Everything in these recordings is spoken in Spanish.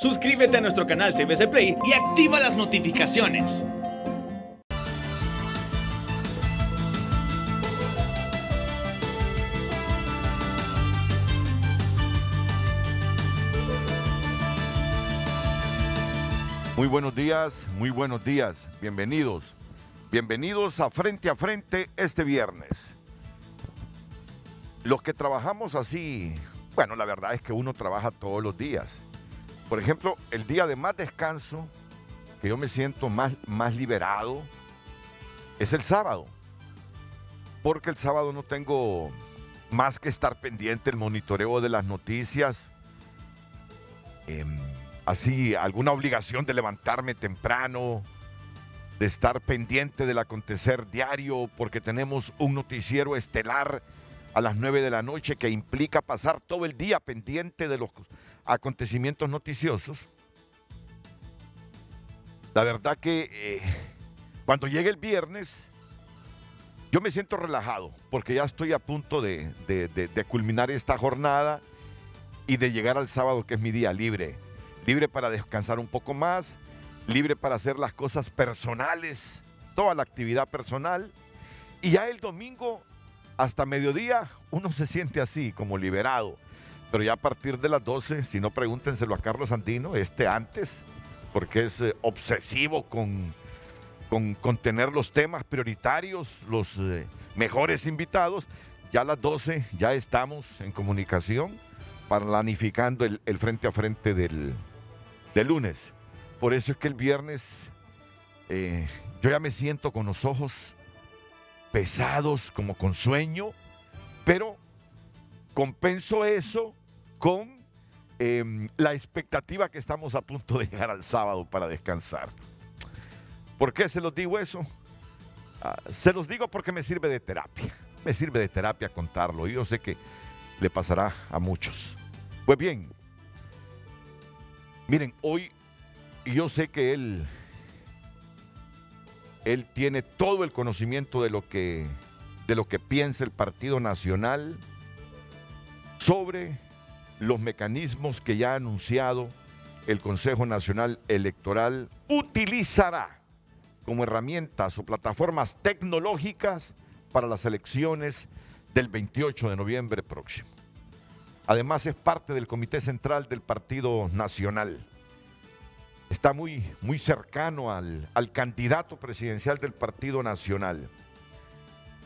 Suscríbete a nuestro canal TVC Play y activa las notificaciones. Muy buenos días, muy buenos días, bienvenidos. Bienvenidos a Frente a Frente este viernes. Los que trabajamos así, bueno, la verdad es que uno trabaja todos los días por ejemplo, el día de más descanso, que yo me siento más, más liberado, es el sábado. Porque el sábado no tengo más que estar pendiente el monitoreo de las noticias. Em, así, alguna obligación de levantarme temprano, de estar pendiente del acontecer diario, porque tenemos un noticiero estelar a las 9 de la noche que implica pasar todo el día pendiente de los acontecimientos noticiosos, la verdad que eh, cuando llegue el viernes, yo me siento relajado porque ya estoy a punto de, culminar esta jornada y de llegar al sábado, que es mi día libre. Libre para descansar un poco más, libre para hacer las cosas personales, toda la actividad personal. Y ya el domingo, hasta mediodía, uno se siente así, como liberado pero ya a partir de las 12, si no pregúntenselo a Carlos Andino, este antes, porque es eh, obsesivo con, con, tener los temas prioritarios, los eh, mejores invitados. Ya a las 12 ya estamos en comunicación, planificando el, frente a frente del, lunes. Por eso es que el viernes eh, yo ya me siento con los ojos pesados, como con sueño, pero compenso eso con em, la expectativa que estamos a punto de llegar al sábado para descansar. ¿Por qué se los digo eso? Ah, se los digo porque me sirve de terapia. Me sirve de terapia contarlo. Y yo sé que le pasará a muchos. Pues bien, miren, hoy yo sé que él, él tiene todo el conocimiento de lo que, de lo que piensa el Partido Nacional sobre los mecanismos que ya ha anunciado el Consejo Nacional Electoral, utilizará como herramientas o plataformas tecnológicas para las elecciones del 28 de noviembre próximo. Además es parte del Comité Central del Partido Nacional. Está muy, muy cercano al, al candidato presidencial del Partido Nacional.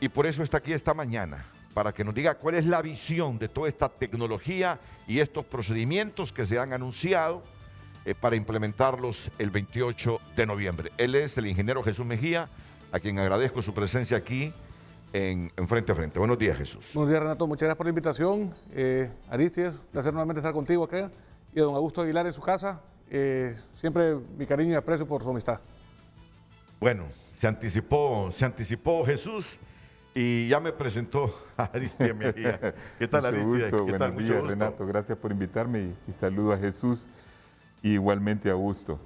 Y por eso está aquí esta mañana para que nos diga cuál es la visión de toda esta tecnología y estos procedimientos que se han anunciado eh, para implementarlos el 28 de noviembre. Él es el ingeniero Jesús Mejía, a quien agradezco su presencia aquí en, Frente a Frente. Buenos días, Jesús. Buenos días, Renato. Muchas gracias por la invitación. Eh, Aristides, placer nuevamente estar contigo acá. Y a don Augusto Aguilar en su casa. Eh, siempre mi cariño y aprecio por su amistad. Bueno, se anticipó, se anticipó Jesús. Y ya me presentó a Mejía. ¿Qué tal, ¿Qué tal? Mucho Renato. Gracias por invitarme y, saludo a Jesús y igualmente a Augusto.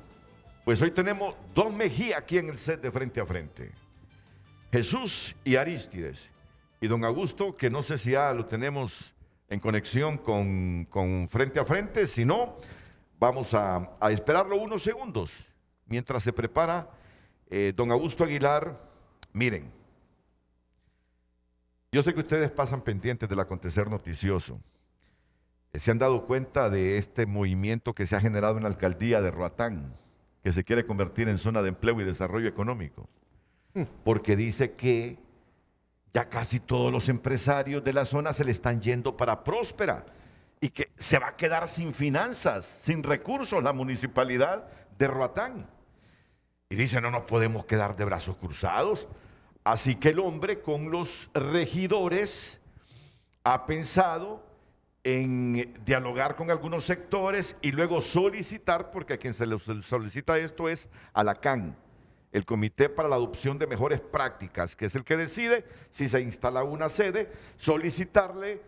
Pues hoy tenemos Don Mejía aquí en el set de frente a frente. Jesús y Aristides. Y don Augusto, que no sé si ya lo tenemos en conexión con, con frente a frente, si no, vamos a, esperarlo unos segundos mientras se prepara eh, don Augusto Aguilar. Miren, yo sé que ustedes pasan pendientes del acontecer noticioso. Eh, se han dado cuenta de este movimiento que se ha generado en la alcaldía de Roatán, que se quiere convertir en zona de empleo y desarrollo económico, hmm. porque dice que ya casi todos los empresarios de la zona se le están yendo para Próspera y que se va a quedar sin finanzas, sin recursos la municipalidad de Roatán. Y dice, no nos podemos quedar de brazos cruzados. Así que el hombre con los regidores ha pensado en dialogar con algunos sectores y luego solicitar, porque a quien se le solicita esto es a la CAN, el Comité para la Adopción de Mejores Prácticas, que es el que decide si se instala una sede, solicitarle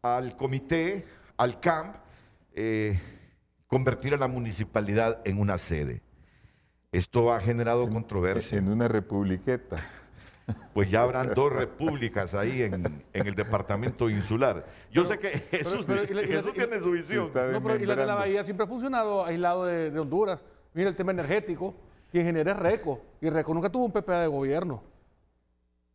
al comité, al CAMP, eh, convertir a la municipalidad en una sede. Esto ha generado controversia. En una republiqueta pues ya habrán dos repúblicas ahí en, el departamento insular. Yo sé que Jesús, tiene su visión. No, pero y la de la Bahía siempre ha funcionado aislado de, Honduras. Mira el tema energético, quien genera es RECO, y RECO nunca tuvo un PPA de gobierno.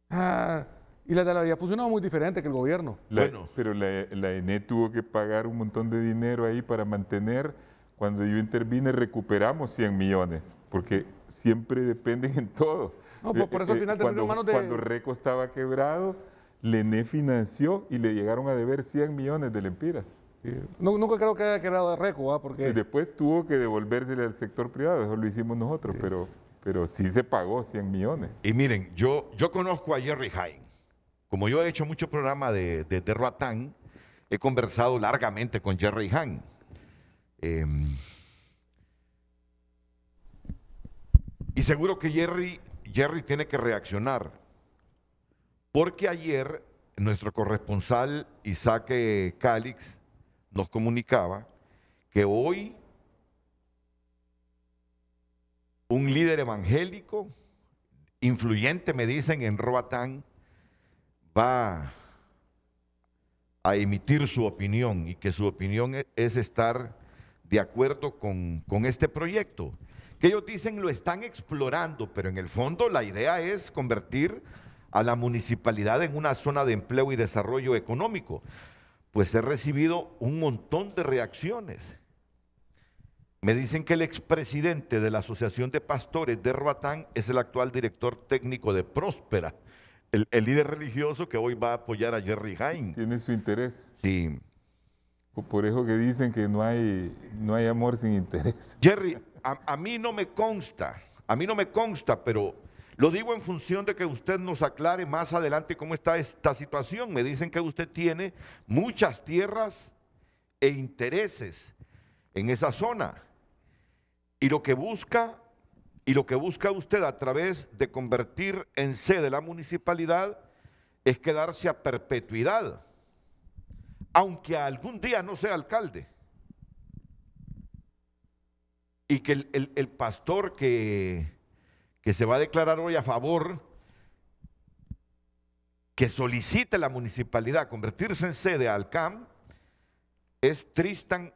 Ah, y la de la Bahía funcionado muy diferente que el gobierno. bueno. Pero la, la ENE e tuvo que pagar un montón de dinero ahí para mantener. Cuando yo intervine recuperamos 100 millones, porque siempre dependen en todo. Cuando Reco estaba quebrado, Lené financió y le llegaron a deber 100 millones de lempiras. nunca creo que haya quedado de Reco, ¿ah? porque... después tuvo que devolvérsele al sector privado, eso lo hicimos nosotros, pero, pero sí se pagó 100 millones. Y miren, yo, yo conozco a Jerry Hain. Como yo he hecho mucho programa de, de, he conversado largamente con Jerry Hain. Em, y seguro que Jerry Jerry tiene que reaccionar, porque ayer nuestro corresponsal Isaac eh, Calix nos comunicaba que hoy un líder evangélico, influyente, me dicen, en Roatán, va a emitir su opinión y que su opinión e-, es estar de acuerdo con, con este proyecto ellos dicen lo están explorando, pero en el fondo la idea es convertir a la municipalidad en una zona de empleo y desarrollo económico. Pues he recibido un montón de reacciones. Me dicen que el expresidente de la Asociación de Pastores de Roatán es el actual director técnico de Próspera, el, líder religioso que hoy va a apoyar a Jerry Hain. Tiene su interés. Sí. Por eso que dicen que no hay, no hay amor sin interés. Jerry, a, mí no me consta, a mí no me consta, pero lo digo en función de que usted nos aclare más adelante cómo está esta situación. Me dicen que usted tiene muchas tierras e intereses en esa zona. Y lo que busca y lo que busca usted a través de convertir en sede la municipalidad es quedarse a perpetuidad, aunque algún día no sea alcalde y que el, pastor que, se va a declarar hoy a favor, que solicite la municipalidad convertirse en sede al CAM, es Tristan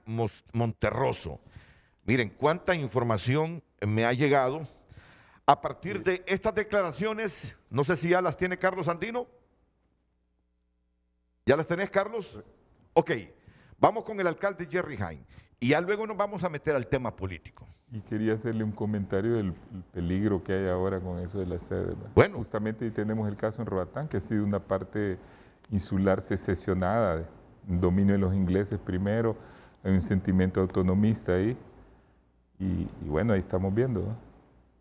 Monterroso. Miren cuánta información me ha llegado a partir de estas declaraciones. No sé si ya las tiene Carlos Andino. ¿Ya las tenés, Carlos? Ok, vamos con el alcalde Jerry Hine. Y ya luego nos vamos a meter al tema político. Y quería hacerle un comentario del peligro que hay ahora con eso de la sede. Bueno. Justamente tenemos el caso en Roatán, que ha sido una parte insular secesionada, dominio de los ingleses primero, hay un sentimiento autonomista ahí. Y, bueno, ahí estamos viendo.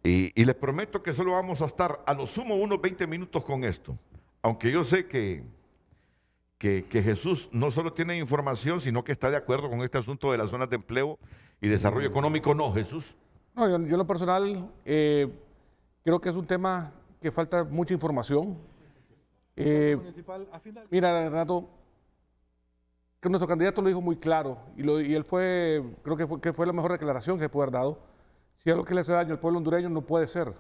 Y, y, les prometo que solo vamos a estar a lo sumo unos 20 minutos con esto, aunque yo sé que que, Jesús no solo tiene información, sino que está de acuerdo con este asunto de las zonas de empleo y desarrollo económico. No, Jesús. No, yo, en lo personal eh, creo que es un tema que falta mucha información. Eh, mira, Renato, que nuestro candidato lo dijo muy claro y, y él fue, creo que fue, que fue, la mejor declaración que pudo haber dado. Si algo que le hace daño al pueblo hondureño no puede ser.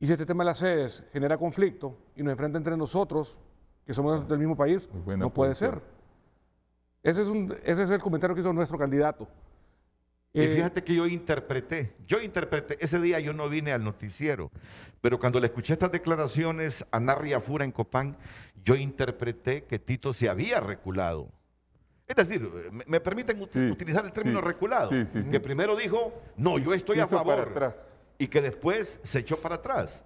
Y si este tema de las sedes genera conflicto y nos enfrenta entre nosotros, que somos del mismo país. No puede ser. Ese es, ese es el comentario que hizo nuestro candidato. Y eh, fíjate que yo interpreté, yo interpreté, ese día yo no vine al noticiero, pero cuando le escuché estas declaraciones a Narri Afura en Copán, yo interpreté que Tito se había reculado. Es decir, me, permiten utilizar el término sí, reculado, que primero dijo, no, yo estoy a favor, y que después se echó para atrás.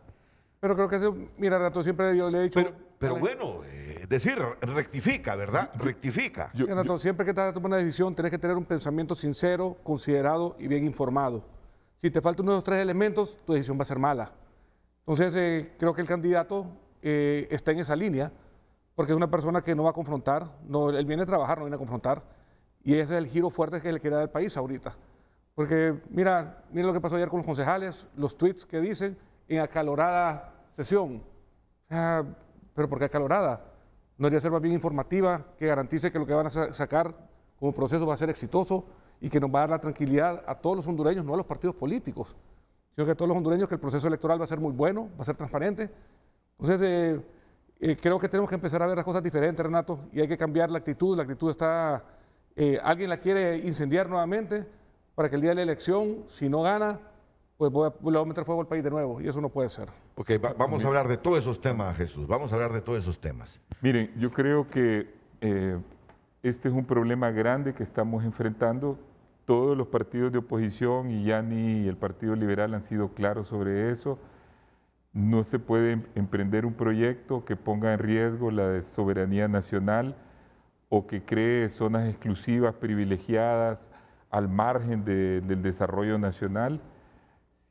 Pero creo que ese, mira, Rato siempre yo le he dicho, pero bueno, eh, decir, rectifica, ¿verdad? Rectifica. Yo, siempre que estás tomando una decisión, tienes que tener un pensamiento sincero, considerado y bien informado. Si te falta uno de los tres elementos, tu decisión va a ser mala. Entonces, eh, creo que el candidato eh, está en esa línea, porque es una persona que no va a confrontar, él viene a trabajar, no viene a confrontar, y ese es el giro fuerte que le queda al país ahorita. Porque mira, mira lo que pasó ayer con los concejales, los tweets que dicen en acalorada sesión. O sea, pero porque calorada. No debería ser más bien informativa, que garantice que lo que van a sacar como proceso va a ser exitoso y que nos va a dar la tranquilidad a todos los hondureños, no a los partidos políticos, sino que a todos los hondureños que el proceso electoral va a ser muy bueno, va a ser transparente. Entonces, eh, eh, creo que tenemos que empezar a ver las cosas diferentes, Renato, y hay que cambiar la actitud. La actitud está, eh, alguien la quiere incendiar nuevamente para que el día de la elección, si no gana, pues voy a, le meter fuego al país de nuevo y eso no puede ser. Ok, vamos a hablar de todos esos temas, Jesús, vamos a hablar de todos esos temas. Miren, yo creo que eh, este es un problema grande que estamos enfrentando. Todos los partidos de oposición y ya ni el Partido Liberal han sido claros sobre eso. No se puede em, emprender un proyecto que ponga en riesgo la soberanía nacional o que cree zonas exclusivas privilegiadas al margen del desarrollo nacional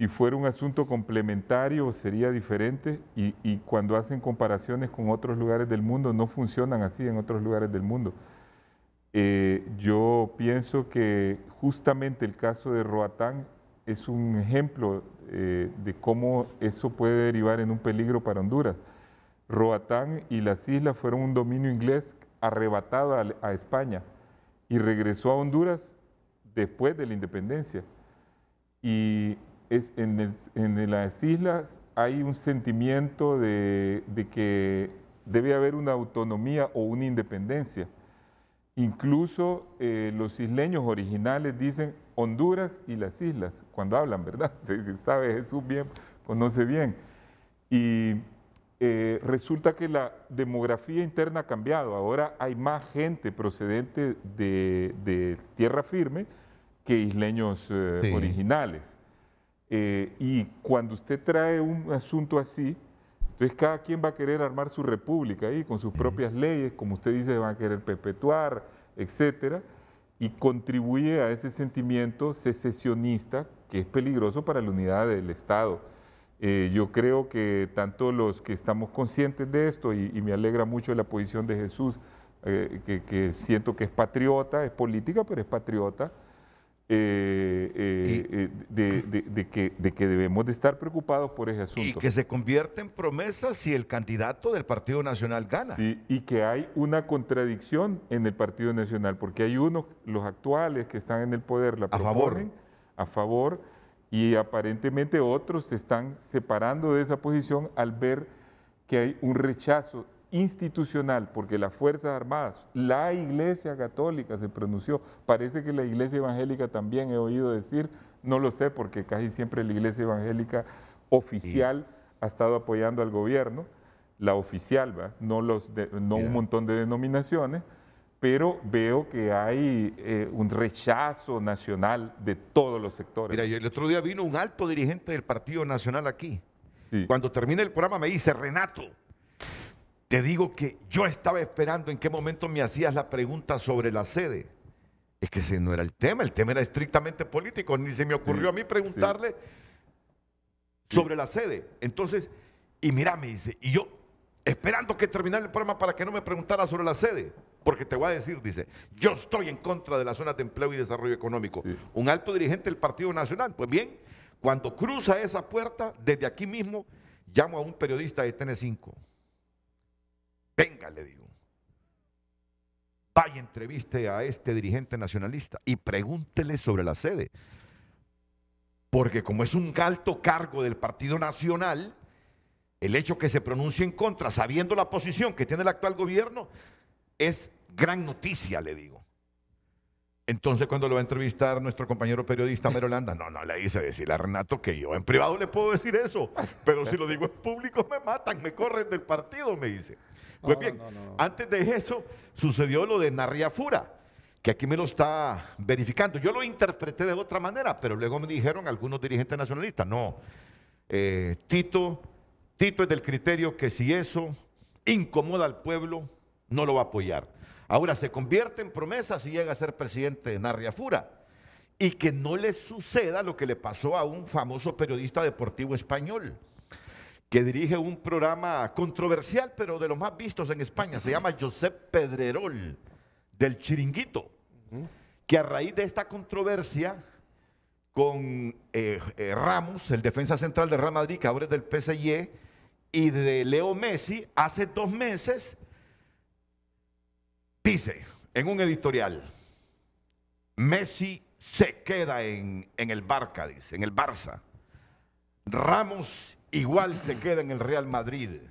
y fuera un asunto complementario sería diferente y, cuando hacen comparaciones con otros lugares del mundo no funcionan así en otros lugares del mundo. Eh, yo pienso que justamente el caso de Roatán es un ejemplo eh, de cómo eso puede derivar en un peligro para Honduras. Roatán y las islas fueron un dominio inglés arrebatado a, a España y regresó a Honduras después de la independencia. Y en, las islas hay un sentimiento de, que debe haber una autonomía o una independencia. Incluso eh, los isleños originales dicen Honduras y las islas, cuando hablan, ¿verdad? Se sabe Jesús bien, conoce bien. Y eh, resulta que la demografía interna ha cambiado. Ahora hay más gente procedente de, tierra firme que isleños eh, originales. Eh, y cuando usted trae un asunto así, entonces cada quien va a querer armar su república ahí con sus propias leyes, como usted dice, van a querer perpetuar, etcétera, y contribuye a ese sentimiento secesionista que es peligroso para la unidad del Estado. Eh, yo creo que tanto los que estamos conscientes de esto, y, me alegra mucho la posición de Jesús, eh, que siento que es patriota, es política, pero es patriota, eh, eh, eh, de, que, debemos de estar preocupados por ese asunto. Y que se convierte en promesa si el candidato del Partido Nacional gana. y que hay una contradicción en el Partido Nacional, porque hay unos, los actuales que están en el poder, la proponen, favor. a favor, y aparentemente otros se están separando de esa posición al ver que hay un rechazo institucional, porque las Fuerzas Armadas, la Iglesia Católica se pronunció, parece que la Iglesia Evangélica también he oído decir, no lo sé, porque casi siempre la Iglesia Evangélica oficial ha estado apoyando al gobierno, la oficial, ¿va? no, los no un montón de denominaciones, pero veo que hay eh, un rechazo nacional de todos los sectores. Mira, y el otro día vino un alto dirigente del Partido Nacional aquí. Cuando termina el programa me dice, Renato, te digo que yo estaba esperando en qué momento me hacías la pregunta sobre la sede. Es que ese no era el tema, el tema era estrictamente político, ni se me ocurrió a mí preguntarle sobre la sede. Entonces, y mira, me dice, y yo esperando que terminara el programa para que no me preguntara sobre la sede, porque te voy a decir, dice, yo estoy en contra de la zona de empleo y desarrollo económico. Un alto dirigente del Partido Nacional, pues bien, cuando cruza esa puerta, desde aquí mismo llamo a un periodista de TN5 Venga, le digo. Vaya, entreviste a este dirigente nacionalista y pregúntele sobre la sede. Porque como es un alto cargo del Partido Nacional, el hecho que se pronuncie en contra, sabiendo la posición que tiene el actual gobierno, es gran noticia, le digo. Entonces, cuando lo va a entrevistar nuestro compañero periodista Merolanda, no, no le dice decirle a Renato que yo en privado le puedo decir eso, pero si lo digo en público me matan, me corren del partido, me dice. Pues bien, antes de eso sucedió lo de Narriafura, que aquí me lo está verificando. Yo lo interpreté de otra manera, pero luego me dijeron algunos dirigentes nacionalistas, no, eh, Tito, Tito es del criterio que si eso incomoda al pueblo, no lo va a apoyar. Ahora se convierte en promesa si llega a ser presidente de Narriafura y que no le suceda lo que le pasó a un famoso periodista deportivo español que dirige un programa controversial, pero de los más vistos en España. Se llama Josep Pedrerol, del Chiringuito, que a raíz de esta controversia con eh, eh, Ramos, el defensa central de Real Madrid, que ahora es del PSG, y de Leo Messi, hace dos meses, dice en un editorial, Messi se queda en, en el Barca, dice, en el Barça. Ramos igual se queda en el Real Madrid.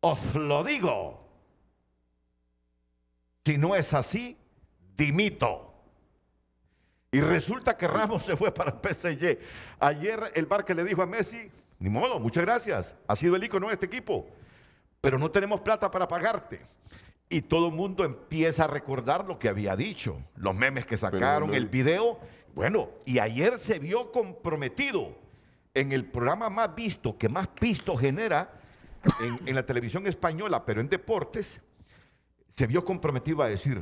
Os lo digo. Si no es así, dimito. Y resulta que Ramos se fue para el PSG. Ayer el Barca le dijo a Messi, ni modo, muchas gracias, ha sido el icono de este equipo, pero no tenemos plata para pagarte. Y todo el mundo empieza a recordar lo que había dicho, los memes que sacaron, el video. Bueno, y ayer se vio comprometido en el programa más visto, que más pisto genera en, la televisión española, pero en deportes, se vio comprometido a decir,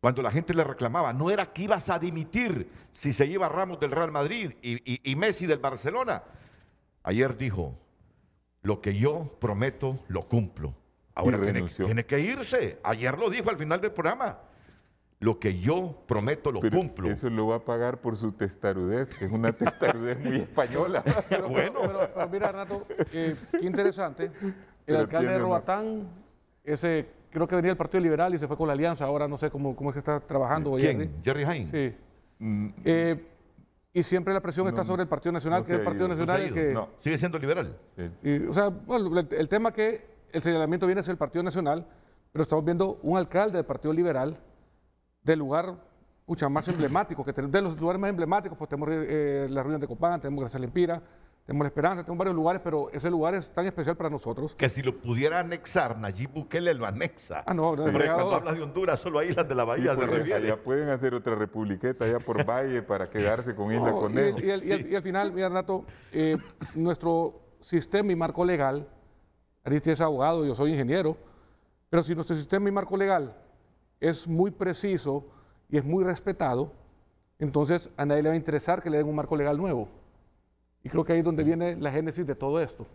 cuando la gente le reclamaba, no era que ibas a dimitir si se iba Ramos del Real Madrid y, Messi del Barcelona. Ayer dijo, lo que yo prometo lo cumplo. Ahora tiene, que irse. Ayer lo dijo al final del programa lo que yo prometo lo cumplo. Eso lo va a pagar por su testarudez, que es una testarudez muy española. bueno. Pero, mira, Renato, eh, qué interesante. El alcalde de Roatán, ese, creo que venía del Partido Liberal y se fue con la Alianza. Ahora no sé cómo, cómo es que está trabajando. ¿Quién? Jerry, Jerry Sí. Mm, eh, y siempre la presión está sobre el Partido Nacional, que es el Partido Nacional que... Sigue siendo liberal. o sea, el tema que el señalamiento viene es el Partido Nacional, pero estamos viendo un alcalde del Partido Liberal lugar mucho más emblemático, que tenemos, de los lugares más emblemáticos, pues tenemos eh, eh, las ruinas de Copán, tenemos Gracias Lempira, tenemos La Esperanza, tenemos varios lugares, pero ese lugar es tan especial para nosotros. Que si lo pudiera anexar, Nayib Bukele lo anexa. Ah, no, no. cuando hablas de Honduras, solo a islas de la bahía De Ya pues, pueden hacer otra republiqueta allá por Valle para quedarse con Isla Conejo. Y, al final, mira, nato, eh, nuestro sistema y marco legal, Ariste es abogado, yo soy ingeniero, pero si nuestro sistema y marco legal es muy preciso y es muy respetado, entonces a nadie le va a interesar que le den un marco legal nuevo. Y creo que ahí es donde viene la génesis de todo esto.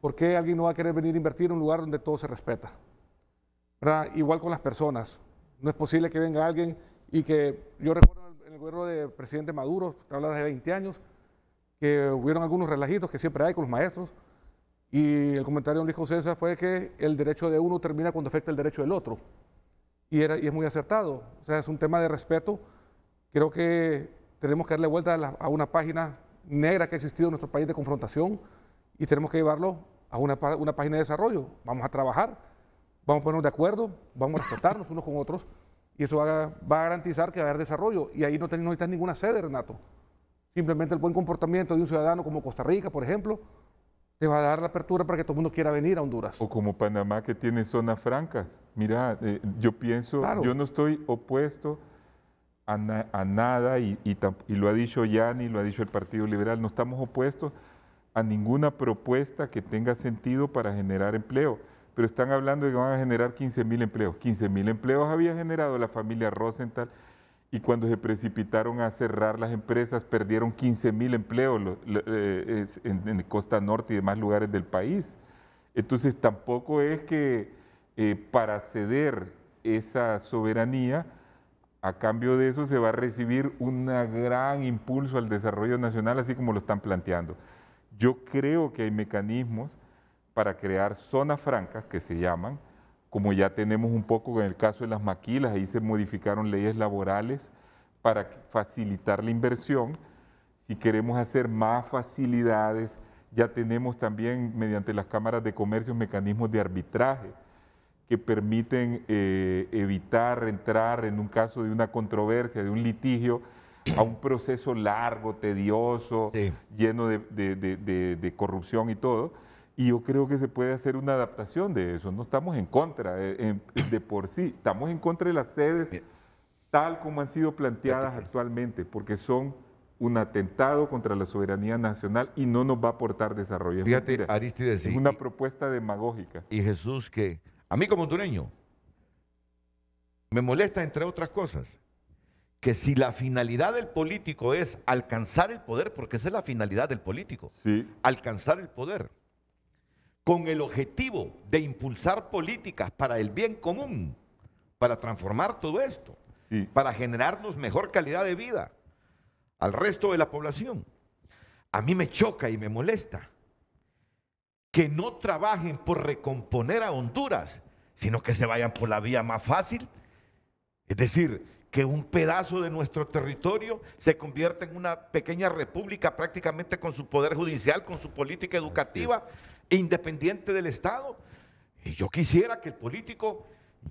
¿Por qué alguien no va a querer venir a invertir en un lugar donde todo se respeta? Igual con las personas. No es posible que venga alguien y que yo recuerdo en el gobierno del presidente Maduro, habla de 20 años, que hubieron algunos relajitos que siempre hay con los maestros. Y el comentario de Luis José fue que el derecho de uno termina cuando afecta el derecho del otro y, es muy acertado. O sea, es un tema de respeto. Creo que tenemos que darle vuelta a, una página negra que ha existido en nuestro país de confrontación y tenemos que llevarlo a una, página de desarrollo. Vamos a trabajar, vamos a ponernos de acuerdo, vamos a respetarnos unos con otros y eso va a, garantizar que va a haber desarrollo. Y ahí no, ten, no necesitas ninguna sede, Renato. Simplemente el buen comportamiento de un ciudadano como Costa Rica, por ejemplo, te va a dar la apertura para que todo el mundo quiera venir a Honduras. O como Panamá que tiene zonas francas. Mira, eh, yo pienso, yo no estoy opuesto a, nada y, lo ha dicho Yanni, lo ha dicho el Partido Liberal, no estamos opuestos a ninguna propuesta que tenga sentido para generar empleo. Pero están hablando de que van a generar 15 mil empleos. 15 mil empleos había generado la familia Rosenthal y cuando se precipitaron a cerrar las empresas perdieron 15 mil empleos eh, en, Costa Norte y demás lugares del país. Entonces tampoco es que eh, para ceder esa soberanía, a cambio de eso se va a recibir un gran impulso al desarrollo nacional, así como lo están planteando. Yo creo que hay mecanismos para crear zonas francas, que se llaman, como ya tenemos un poco en el caso de las maquilas, ahí se modificaron leyes laborales para facilitar la inversión. Si queremos hacer más facilidades, ya tenemos también mediante las cámaras de comercio mecanismos de arbitraje que permiten eh, evitar entrar en un caso de una controversia, de un litigio, a un proceso largo, tedioso, lleno de corrupción y todo y yo creo que se puede hacer una adaptación de eso. No estamos en contra eh, de, por sí, estamos en contra de las sedes tal como han sido planteadas actualmente, porque son un atentado contra la soberanía nacional y no nos va a aportar desarrollo. Fíjate, Aristides. una propuesta demagógica. Y Jesús, que a mí como hondureño me molesta, entre otras cosas, que si la finalidad del político es alcanzar el poder, porque esa es la finalidad del político, alcanzar el poder con el objetivo de impulsar políticas para el bien común, para transformar todo esto, para generarnos mejor calidad de vida al resto de la población. A mí me choca y me molesta que no trabajen por recomponer a Honduras, sino que se vayan por la vía más fácil, es decir, que un pedazo de nuestro territorio se convierta en una pequeña república prácticamente con su poder judicial, con su política educativa, e independiente del Estado. Y yo quisiera que el político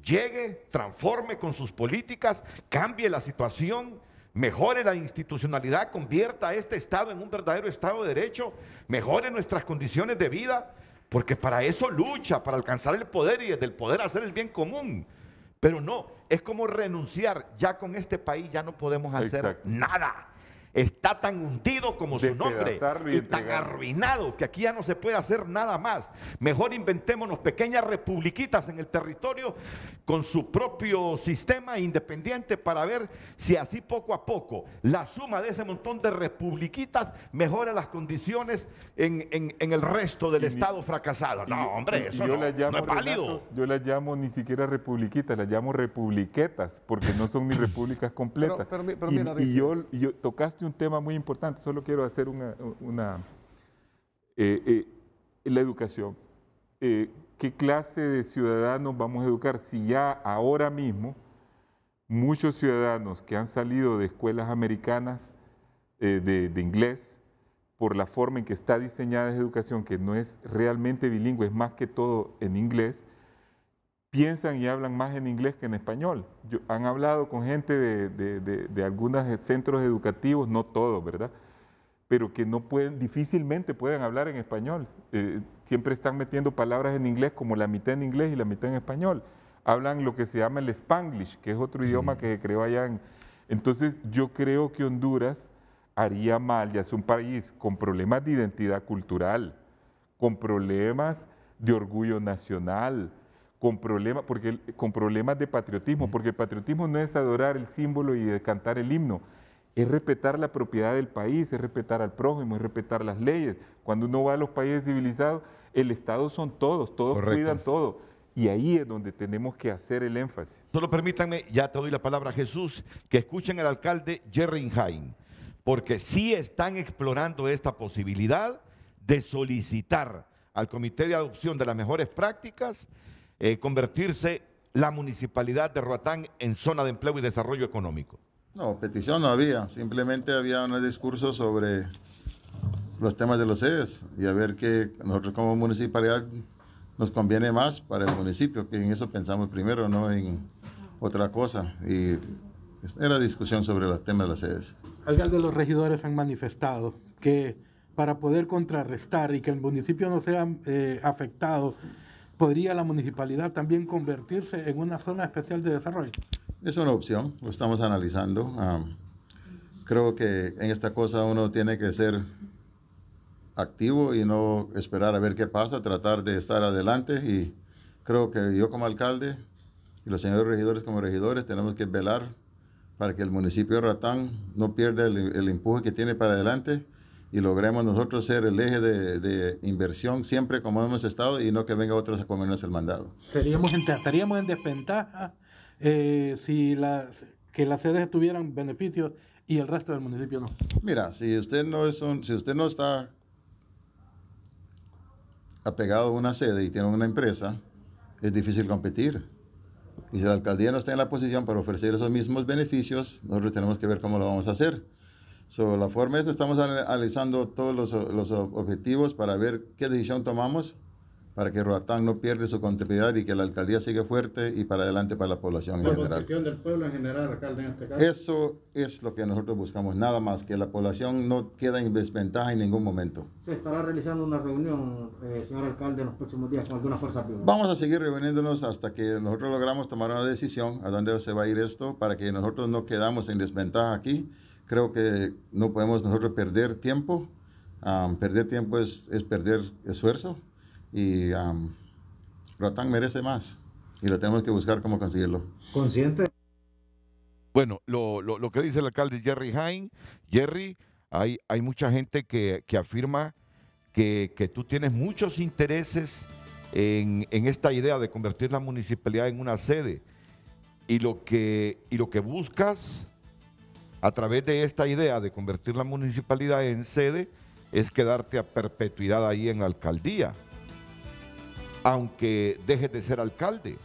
llegue, transforme con sus políticas, cambie la situación, mejore la institucionalidad, convierta a este Estado en un verdadero Estado de Derecho, mejore nuestras condiciones de vida, porque para eso lucha, para alcanzar el poder y desde el poder hacer el bien común. Pero no, es como renunciar, ya con este país ya no podemos hacer nada está tan hundido como su nombre y, tan arruinado que aquí ya no se puede hacer nada más. Mejor inventémonos pequeñas republiquitas en el territorio con su propio sistema independiente para ver si así poco a poco la suma de ese montón de republiquitas mejora las condiciones en, el resto del Estado fracasado. No, hombre, eso no, es válido. yo las llamo ni siquiera republiquitas, las llamo republiquetas porque no son ni repúblicas completas. y, yo tocaste un tema muy importante, solo quiero hacer una... Eh, eh, la educación. Eh, ¿Qué clase de ciudadanos vamos a educar si ya ahora mismo muchos ciudadanos que han salido de escuelas americanas de, de inglés, por la forma en que está diseñada esa educación, que no es realmente bilingüe, es más que todo en inglés, piensan y hablan más en inglés que en español. Yo, han hablado con gente de, algunos centros educativos, no todos, ¿verdad? Pero que no pueden, difícilmente pueden hablar en español. Eh, siempre están metiendo palabras en inglés como la mitad en inglés y la mitad en español. Hablan lo que se llama el spanglish, que es otro idioma que se creó allá. En, entonces yo creo que Honduras haría mal, ya es un país con problemas de identidad cultural, con problemas de orgullo nacional, con problemas, porque, con problemas de patriotismo, porque el patriotismo no es adorar el símbolo y cantar el himno, es respetar la propiedad del país, es respetar al prójimo, es respetar las leyes. Cuando uno va a los países civilizados, el Estado son todos, todos cuidan todo. Y ahí es donde tenemos que hacer el énfasis. Solo permítanme, ya te doy la palabra Jesús, que escuchen al alcalde Jerry porque sí están explorando esta posibilidad de solicitar al Comité de Adopción de las Mejores Prácticas eh, convertirse la municipalidad de Roatán en zona de empleo y desarrollo económico? No, petición no había, simplemente había un discurso sobre los temas de los sedes y a ver qué nosotros como municipalidad nos conviene más para el municipio, que en eso pensamos primero, no en otra cosa. Y era discusión sobre los temas de las sedes. de los regidores han manifestado que para poder contrarrestar y que el municipio no sea eh, afectado ¿podría la municipalidad también convertirse en una zona especial de desarrollo? Es una opción, lo estamos analizando. creo que en esta cosa uno tiene que ser activo y no esperar a ver qué pasa, tratar de estar adelante y creo que yo como alcalde y los señores regidores como regidores tenemos que velar para que el municipio de Ratán no pierda el, el empuje que tiene para adelante y logremos nosotros ser el eje de, inversión siempre como hemos estado y no que venga otros a comernos el mandado. estaríamos en desventaja eh, si las, que las sedes tuvieran beneficios y el resto del municipio no. Mira, si usted no es si usted no está apegado a una sede y tiene una empresa, es difícil competir. Y si la alcaldía no está en la posición para ofrecer esos mismos beneficios, nosotros tenemos que ver cómo lo vamos a hacer. So, la forma es, estamos analizando todos los, los, objetivos para ver qué decisión tomamos para que Roatán no pierda su continuidad y que la alcaldía siga fuerte y para adelante para la población en general. La posición del pueblo en general, alcalde, en este caso. Eso es lo que nosotros buscamos, nada más, que la población no quede en desventaja en ningún momento. ¿Se estará realizando una reunión, eh, señor alcalde, en los próximos días con alguna fuerza Vamos a seguir reuniéndonos hasta que nosotros logramos tomar una decisión a dónde se va a ir esto para que nosotros no quedamos en desventaja aquí creo que no podemos nosotros perder tiempo. perder tiempo es, perder esfuerzo y Ratán merece más y lo tenemos que buscar cómo conseguirlo. Consciente. Bueno, lo, que dice el alcalde Jerry Hain Jerry, hay, hay mucha gente que, que afirma que, tú tienes muchos intereses en, esta idea de convertir la municipalidad en una sede y lo que, y lo que buscas a través de esta idea de convertir la municipalidad en sede, es quedarte a perpetuidad ahí en la alcaldía, aunque dejes de ser alcalde.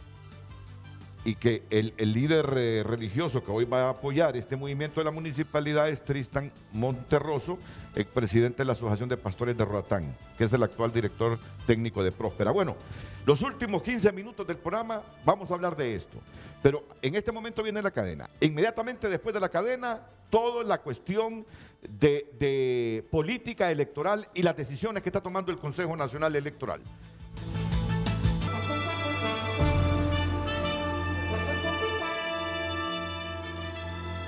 Y que el, líder eh, religioso que hoy va a apoyar este movimiento de la municipalidad es Tristan Monterroso, presidente de la Asociación de Pastores de Roatán, que es el actual director técnico de Próspera. Bueno, los últimos 15 minutos del programa vamos a hablar de esto. Pero en este momento viene la cadena. Inmediatamente después de la cadena, toda la cuestión de, política electoral y las decisiones que está tomando el Consejo Nacional Electoral.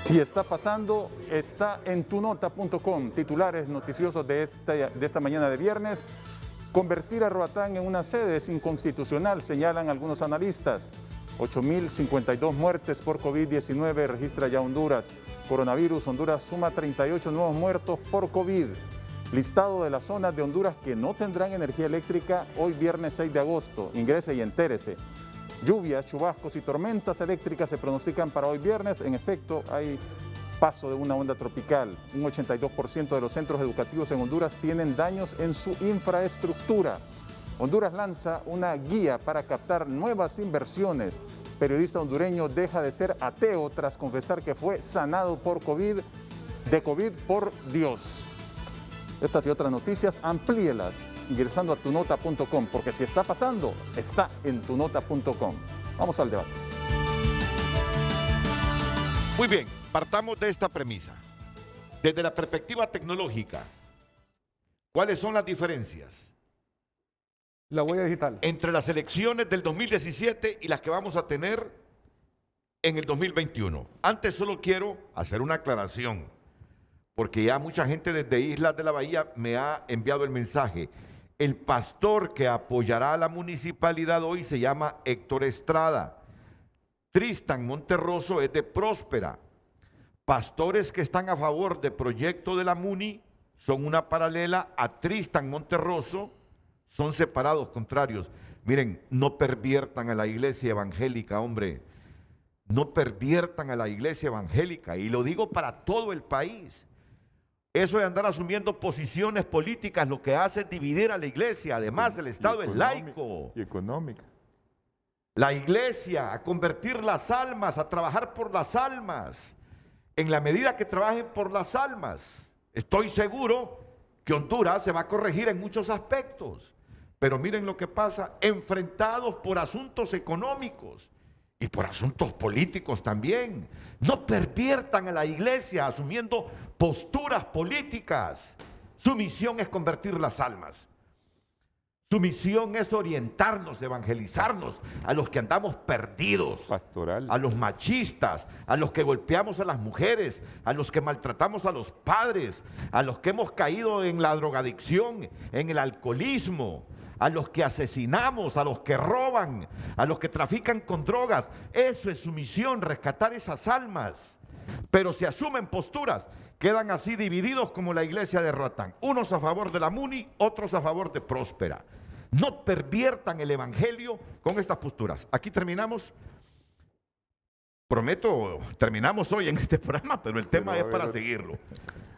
Si está pasando, está en tunota.com. Titulares noticiosos de este, de esta mañana de viernes. Convertir a Roatán en una sede es inconstitucional, señalan algunos analistas. 8.052 muertes por COVID-19 registra ya Honduras. Coronavirus, Honduras suma 38 nuevos muertos por COVID. Listado de las zonas de Honduras que no tendrán energía eléctrica hoy viernes 6 de agosto. Ingrese y entérese. Lluvias, chubascos y tormentas eléctricas se pronostican para hoy viernes. En efecto, hay paso de una onda tropical. Un 82% de los centros educativos en Honduras tienen daños en su infraestructura. Honduras lanza una guía para captar nuevas inversiones. Periodista hondureño deja de ser ateo tras confesar que fue sanado por COVID, de COVID por Dios. Estas y otras noticias, amplíelas ingresando a tunota.com, porque si está pasando, está en tunota.com. Vamos al debate. Muy bien, partamos de esta premisa. Desde la perspectiva tecnológica, ¿cuáles son las diferencias? La huella digital. Entre las elecciones del 2017 y las que vamos a tener en el 2021. Antes solo quiero hacer una aclaración, porque ya mucha gente desde Islas de la Bahía me ha enviado el mensaje. El pastor que apoyará a la municipalidad hoy se llama Héctor Estrada. Tristan Monterroso es de Próspera. Pastores que están a favor del proyecto de la MUNI son una paralela a Tristan Monterroso son separados, contrarios. Miren, no perviertan a la iglesia evangélica, hombre. No perviertan a la iglesia evangélica. Y lo digo para todo el país. Eso de andar asumiendo posiciones políticas lo que hace es dividir a la iglesia. Además, el Estado es laico. Y económica. La iglesia, a convertir las almas, a trabajar por las almas. En la medida que trabajen por las almas, estoy seguro que Honduras se va a corregir en muchos aspectos. Pero miren lo que pasa, enfrentados por asuntos económicos y por asuntos políticos también. No perviertan a la iglesia asumiendo posturas políticas. Su misión es convertir las almas. Su misión es orientarnos, evangelizarnos a los que andamos perdidos, a los machistas, a los que golpeamos a las mujeres, a los que maltratamos a los padres, a los que hemos caído en la drogadicción, en el alcoholismo, a los que asesinamos, a los que roban, a los que trafican con drogas. Eso es su misión, rescatar esas almas. Pero si asumen posturas, quedan así divididos como la iglesia de Ratán. Unos a favor de la Muni, otros a favor de Próspera. No perviertan el Evangelio con estas posturas. Aquí terminamos. Prometo, terminamos hoy en este programa, pero el tema es para seguirlo.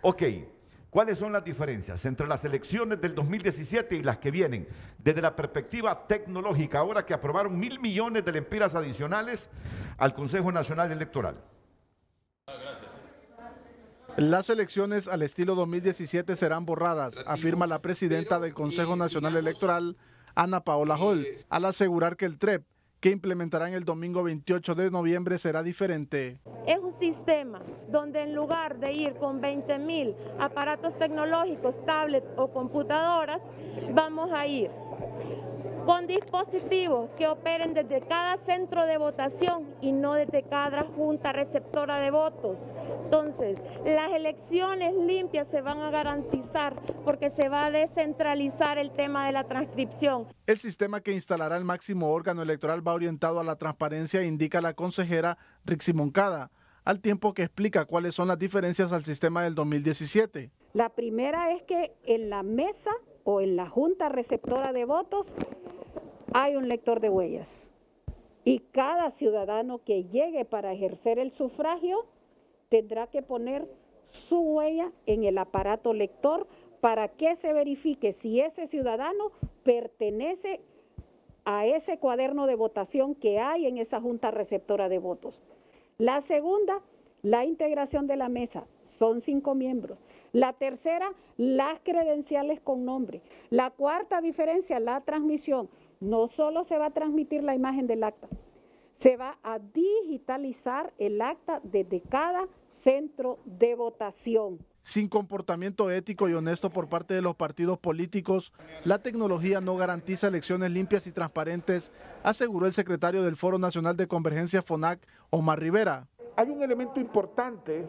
Ok. ¿Cuáles son las diferencias entre las elecciones del 2017 y las que vienen? Desde la perspectiva tecnológica, ahora que aprobaron mil millones de lempiras adicionales al Consejo Nacional Electoral. Las elecciones al estilo 2017 serán borradas, afirma la presidenta del Consejo Nacional Electoral, Ana Paola Hall, al asegurar que el TREP que implementarán el domingo 28 de noviembre será diferente. Es un sistema donde en lugar de ir con 20.000 aparatos tecnológicos, tablets o computadoras, vamos a ir con dispositivos que operen desde cada centro de votación y no desde cada junta receptora de votos. Entonces, las elecciones limpias se van a garantizar porque se va a descentralizar el tema de la transcripción. El sistema que instalará el máximo órgano electoral va orientado a la transparencia, indica la consejera Rixi Moncada, al tiempo que explica cuáles son las diferencias al sistema del 2017. La primera es que en la mesa o en la junta receptora de votos hay un lector de huellas. Y cada ciudadano que llegue para ejercer el sufragio tendrá que poner su huella en el aparato lector para que se verifique si ese ciudadano pertenece a ese cuaderno de votación que hay en esa junta receptora de votos. La segunda la integración de la mesa, son cinco miembros. La tercera, las credenciales con nombre. La cuarta diferencia, la transmisión. No solo se va a transmitir la imagen del acta, se va a digitalizar el acta desde cada centro de votación. Sin comportamiento ético y honesto por parte de los partidos políticos, la tecnología no garantiza elecciones limpias y transparentes, aseguró el secretario del Foro Nacional de Convergencia FONAC, Omar Rivera hay un elemento importante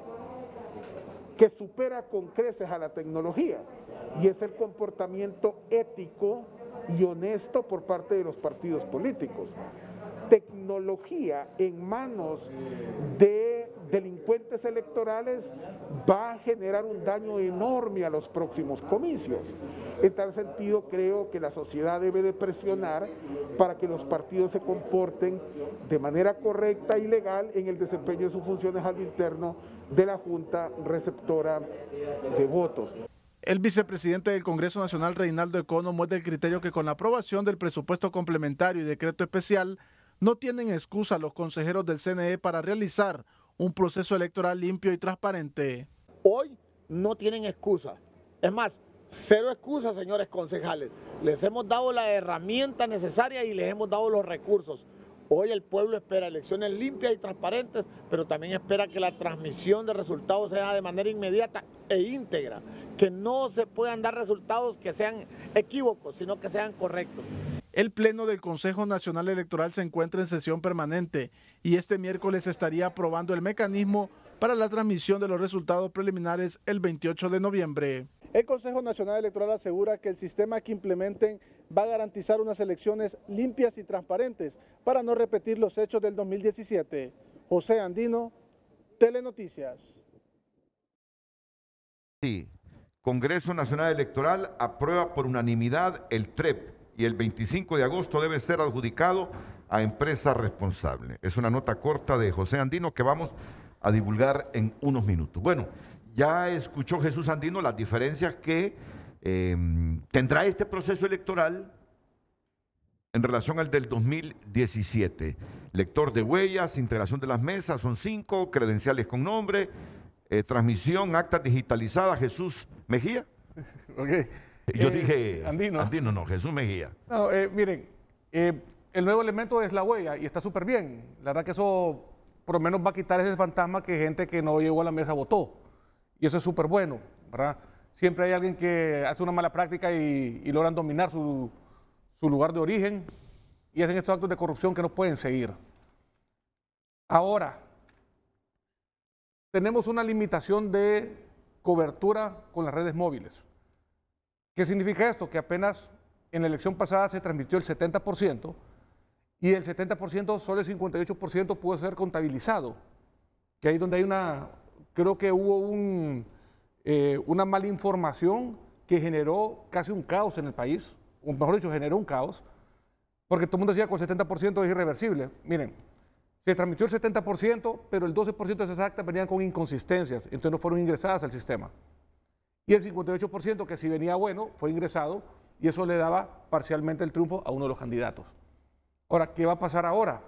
que supera con creces a la tecnología y es el comportamiento ético y honesto por parte de los partidos políticos. Tecnología en manos de delincuentes electorales va a generar un daño enorme a los próximos comicios. En tal sentido, creo que la sociedad debe de presionar para que los partidos se comporten de manera correcta y legal en el desempeño de sus funciones al interno de la Junta receptora de votos. El vicepresidente del Congreso Nacional, Reinaldo Econo, es el criterio que con la aprobación del presupuesto complementario y decreto especial, no tienen excusa los consejeros del CNE para realizar un proceso electoral limpio y transparente. Hoy no tienen excusa. Es más, cero excusas, señores concejales. Les hemos dado la herramienta necesaria y les hemos dado los recursos. Hoy el pueblo espera elecciones limpias y transparentes, pero también espera que la transmisión de resultados sea de manera inmediata e íntegra, que no se puedan dar resultados que sean equívocos, sino que sean correctos. El Pleno del Consejo Nacional Electoral se encuentra en sesión permanente y este miércoles estaría aprobando el mecanismo para la transmisión de los resultados preliminares el 28 de noviembre. El Consejo Nacional Electoral asegura que el sistema que implementen va a garantizar unas elecciones limpias y transparentes para no repetir los hechos del 2017. José Andino, Telenoticias. Sí. Congreso Nacional Electoral aprueba por unanimidad el TREP, y el 25 de agosto debe ser adjudicado a empresa responsable. Es una nota corta de José Andino que vamos a divulgar en unos minutos. Bueno, ya escuchó Jesús Andino las diferencias que em, tendrá este proceso electoral en relación al del 2017. Lector de huellas, integración de las mesas, son cinco, credenciales con nombre, eh, transmisión, actas digitalizadas, Jesús Mejía. Okay. Yo eh, dije Andino. Andino, no, Jesús Mejía. No, eh, miren, eh, el nuevo elemento es la huella y está súper bien. La verdad que eso por lo menos va a quitar ese fantasma que gente que no llegó a la mesa votó. Y eso es súper bueno, ¿verdad? Siempre hay alguien que hace una mala práctica y, logran dominar su, su, lugar de origen y hacen estos actos de corrupción que no pueden seguir. Ahora, tenemos una limitación de cobertura con las redes móviles. ¿Qué significa esto? Que apenas en la elección pasada se transmitió el 70% y del 70% solo el 58% pudo ser contabilizado. Que ahí donde hay una, creo que hubo un, eh, una mala información que generó casi un caos en el país, o mejor dicho, generó un caos, porque todo el mundo decía que el 70% es irreversible. Miren, se transmitió el 70%, pero el 12% de esas actas venían con inconsistencias, entonces no fueron ingresadas al sistema y el 58% que si venía bueno fue ingresado y eso le daba parcialmente el triunfo a uno de los candidatos. Ahora, ¿qué va a pasar ahora?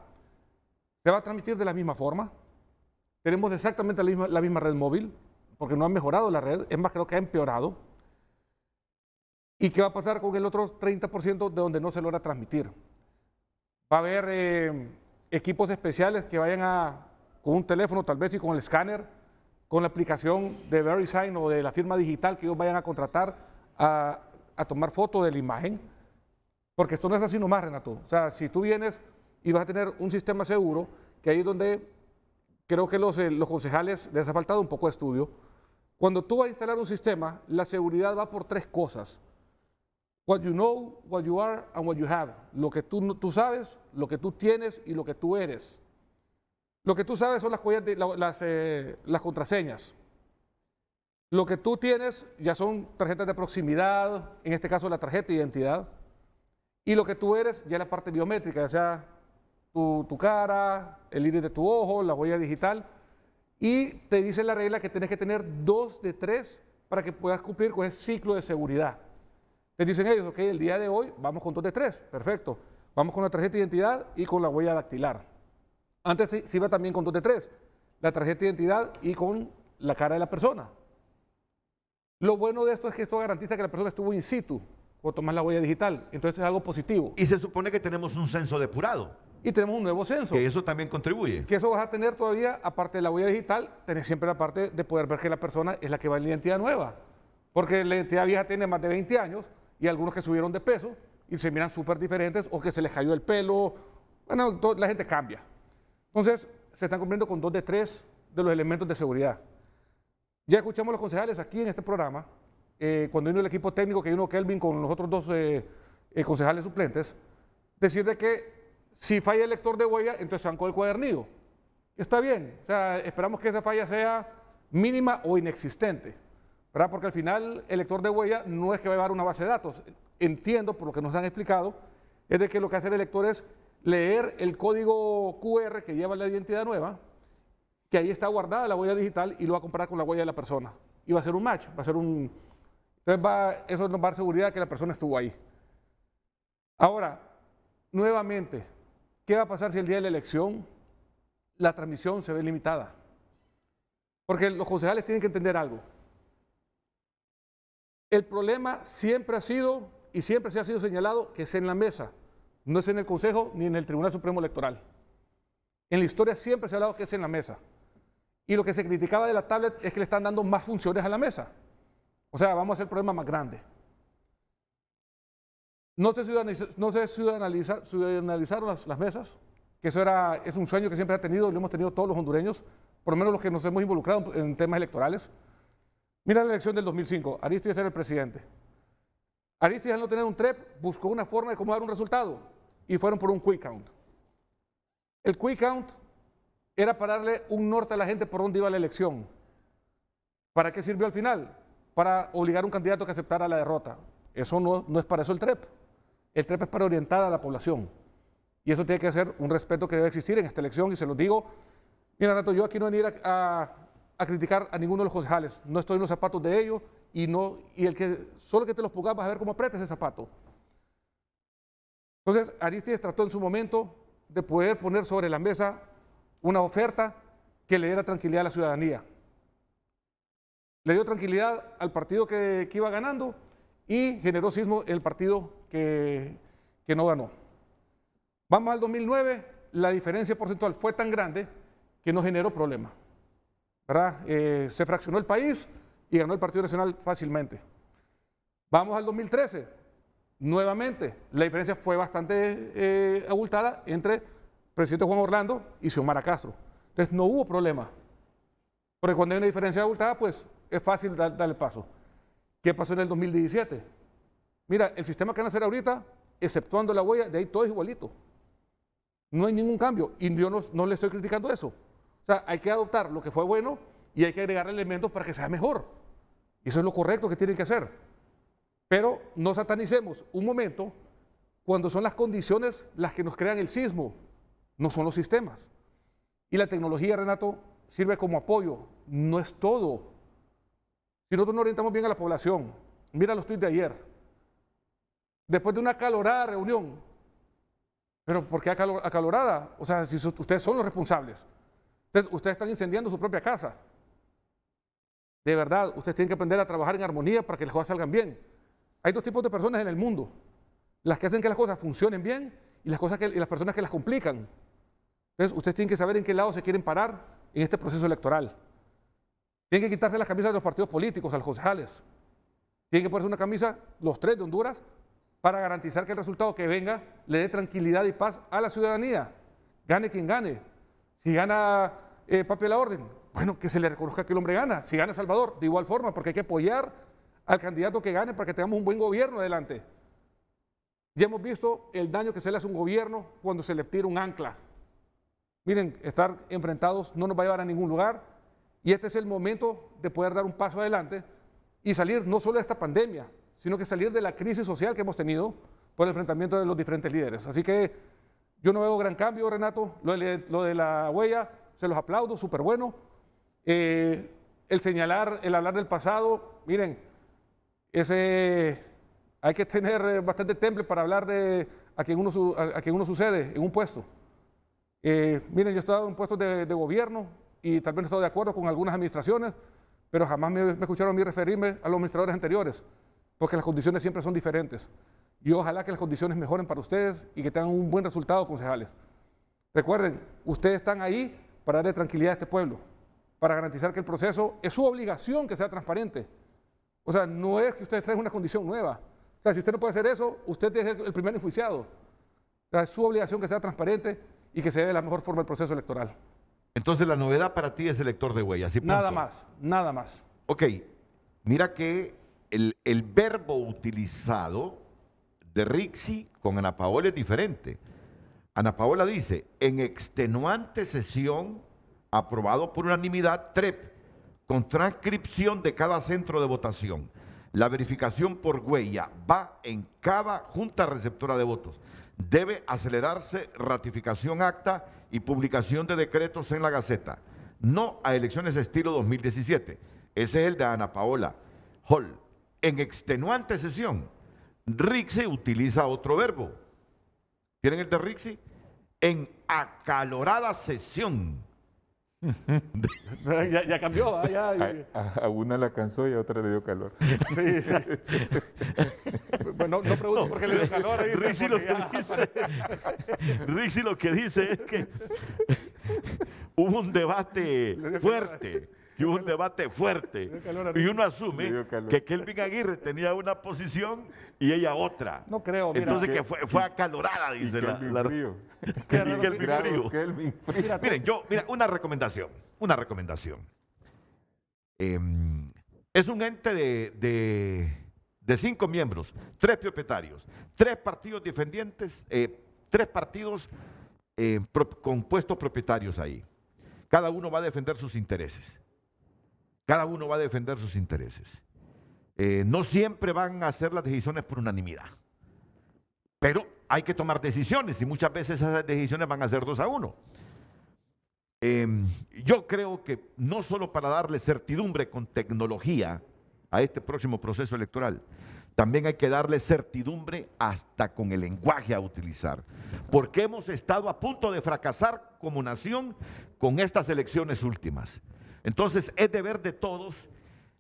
¿Se va a transmitir de la misma forma? Tenemos exactamente la misma, red móvil, porque no ha mejorado la red, es más, creo que ha empeorado. ¿Y qué va a pasar con el otro 30% de donde no se logra transmitir? Va a haber eh, equipos especiales que vayan con un teléfono tal vez y con el escáner, con la aplicación de VeriSign o de la firma digital que ellos vayan a contratar a, tomar foto de la imagen. Porque esto no es así nomás, Renato. O sea, si tú vienes y vas a tener un sistema seguro, que ahí es donde creo que los, eh, los concejales les ha faltado un poco de estudio. Cuando tú vas a instalar un sistema, la seguridad va por tres cosas. What you know, what you are, and what you have. Lo que tú, tú sabes, lo que tú tienes y lo que tú eres. Lo que tú sabes son eh, las, contraseñas. Lo que tú tienes ya son tarjetas de proximidad, en este caso la tarjeta de identidad. Y lo que tú eres ya es la parte biométrica, ya sea tu, cara, el iris de tu ojo, la huella digital. Y te dicen la regla que tienes que tener dos de tres para que puedas cumplir con ese ciclo de seguridad. Te dicen ellos, ok, el día de hoy vamos con dos de tres, perfecto. Vamos con la tarjeta de identidad y con la huella dactilar. Antes se, iba también con dos de tres, la tarjeta de identidad y con la cara de la persona. Lo bueno de esto es que esto garantiza que la persona estuvo in situ o tomar la huella digital. Entonces es algo positivo. Y se supone que tenemos un censo depurado. Y tenemos un nuevo censo. Que eso también contribuye. Que eso vas a tener todavía, aparte de la huella digital, tenés siempre la parte de poder ver que la persona es la que va en la identidad nueva. Porque la identidad vieja tiene más de 20 años y algunos que subieron de peso y se miran súper diferentes o que se les cayó el pelo. Bueno, la gente cambia. Entonces, se están cumpliendo con dos de tres de los elementos de seguridad. Ya escuchamos a los concejales aquí en este programa, eh, cuando vino el equipo técnico, que vino Kelvin con los otros dos eh, eh, concejales suplentes, decir de que si falla el lector de huella, entonces con el cuadernillo. Está bien, o sea, esperamos que esa falla sea mínima o inexistente, ¿verdad? Porque al final el lector de huella no es que va a dar una base de datos. Entiendo, por lo que nos han explicado, es de que lo que hace el lector es leer el código QR que lleva la identidad nueva, que ahí está guardada la huella digital y lo va a comparar con la huella de la persona. Y va a ser un match, va a ser un... Entonces va, eso nos va a dar seguridad que la persona estuvo ahí. Ahora, nuevamente, ¿qué va a pasar si el día de la elección la transmisión se ve limitada? Porque los concejales tienen que entender algo. El problema siempre ha sido y siempre se ha sido señalado que es en la mesa. No es en el Consejo ni en el Tribunal Supremo Electoral. En la historia siempre se ha hablado que es en la mesa. Y lo que se criticaba de la tablet es que le están dando más funciones a la mesa. O sea, vamos a hacer problemas más grandes. No se, no ciudadanizaron las, mesas, que eso era, es un sueño que siempre ha tenido, lo hemos tenido todos los hondureños, por lo menos los que nos hemos involucrado en temas electorales. Mira la elección del 2005, Aristides era el presidente. Aristides al no tener un TREP buscó una forma de cómo dar un resultado y fueron por un quick count. El quick count era para darle un norte a la gente por dónde iba la elección. ¿Para qué sirvió al final? Para obligar a un candidato a que aceptara la derrota. Eso no, no es para eso el TREP. El TREP es para orientar a la población. Y eso tiene que ser un respeto que debe existir en esta elección. Y se lo digo, mira, Rato, yo aquí no venía a, a, criticar a ninguno de los concejales. No estoy en los zapatos de ellos y, no, y el que, solo que te los pongas vas a ver cómo aprietas ese zapato. Entonces, Aristides trató en su momento de poder poner sobre la mesa una oferta que le diera tranquilidad a la ciudadanía. Le dio tranquilidad al partido que, iba ganando y generó sismo el partido que, no ganó. Vamos al 2009, la diferencia porcentual fue tan grande que no generó problema. Eh, se fraccionó el país y ganó el Partido Nacional fácilmente. Vamos al 2013 Nuevamente, la diferencia fue bastante eh, abultada entre presidente Juan Orlando y Xiomara Castro. Entonces no hubo problema. Porque cuando hay una diferencia abultada, pues es fácil dar, el paso. ¿Qué pasó en el 2017? Mira, el sistema que van a hacer ahorita, exceptuando la huella, de ahí todo es igualito. No hay ningún cambio. Y yo no, no le estoy criticando eso. O sea, hay que adoptar lo que fue bueno y hay que agregar elementos para que sea mejor. Y eso es lo correcto que tienen que hacer. Pero no satanicemos un momento cuando son las condiciones las que nos crean el sismo, no son los sistemas. Y la tecnología, Renato, sirve como apoyo, no es todo. Si nosotros no orientamos bien a la población, mira los tweets de ayer, después de una acalorada reunión, pero ¿por qué acalorada? O sea, si ustedes son los responsables, ustedes están incendiando su propia casa. De verdad, ustedes tienen que aprender a trabajar en armonía para que las cosas salgan bien. Hay dos tipos de personas en el mundo. Las que hacen que las cosas funcionen bien y las, cosas las personas que las complican. Entonces, ustedes tienen que saber en qué lado se quieren parar en este proceso electoral. Tienen que quitarse las camisas de los partidos políticos, a los concejales. Tienen que ponerse una camisa, los tres de Honduras, para garantizar que el resultado que venga le dé tranquilidad y paz a la ciudadanía. Gane quien gane. Si gana eh, Papel la Orden, bueno, que se le reconozca que el hombre gana. Si gana Salvador, de igual forma, porque hay que apoyar al candidato que gane para que tengamos un buen gobierno adelante. Ya hemos visto el daño que se le hace a un gobierno cuando se le tira un ancla. Miren, estar enfrentados no nos va a llevar a ningún lugar y este es el momento de poder dar un paso adelante y salir no solo de esta pandemia, sino que salir de la crisis social que hemos tenido por el enfrentamiento de los diferentes líderes. Así que yo no veo gran cambio, Renato. Lo de, la huella, se los aplaudo, súper bueno. Eh, el señalar, el hablar del pasado, miren, ese, hay que tener eh, bastante temple para hablar de a quien uno, uno sucede en un puesto. Eh, miren, yo he estado en puestos de, de, gobierno y tal vez he estado de acuerdo con algunas administraciones, pero jamás me, me escucharon a mí referirme a los administradores anteriores, porque las condiciones siempre son diferentes. Y ojalá que las condiciones mejoren para ustedes y que tengan un buen resultado, concejales. Recuerden, ustedes están ahí para darle tranquilidad a este pueblo, para garantizar que el proceso es su obligación que sea transparente. O sea, no es que usted traiga una condición nueva. O sea, si usted no puede hacer eso, usted es el primer enjuiciado. O sea, es su obligación que sea transparente y que se dé de la mejor forma el proceso electoral. Entonces, la novedad para ti es el lector de huellas. ¿sí? Nada más, nada más. Ok, mira que el, el verbo utilizado de Rixi con Ana Paola es diferente. Ana Paola dice, en extenuante sesión, aprobado por unanimidad, TREP, con transcripción de cada centro de votación. La verificación por huella va en cada junta receptora de votos. Debe acelerarse ratificación acta y publicación de decretos en la Gaceta. No a elecciones estilo 2017. Ese es el de Ana Paola Hall. En extenuante sesión, Rixi utiliza otro verbo. ¿Tienen el de Rixi? En acalorada sesión ya, cambió, ah, ya, A, una la cansó y a otra le dio calor. Sí, sí. bueno, no pregunto porque por qué le dio calor. Ahí Rixi Rixi lo que dice es que hubo un debate fuerte y hubo un debate fuerte. Y uno asume que Kelvin Aguirre tenía una posición y ella otra. No creo, Entonces que fue, fue acalorada, dice la, Kelvin Kelvin, Kelvin, Miren, yo, mira, una recomendación, una recomendación. Em, es un ente de, cinco miembros, tres propietarios, tres partidos defendientes, eh, tres partidos eh, compuestos con puestos propietarios ahí. Cada uno va a defender sus intereses. Cada uno va a defender sus intereses. Eh, no siempre van a hacer las decisiones por unanimidad, pero hay que tomar decisiones y muchas veces esas decisiones van a ser dos a uno. Em, yo creo que no solo para darle certidumbre con tecnología a este próximo proceso electoral, también hay que darle certidumbre hasta con el lenguaje a utilizar, porque hemos estado a punto de fracasar como nación con estas elecciones últimas. Entonces es deber de todos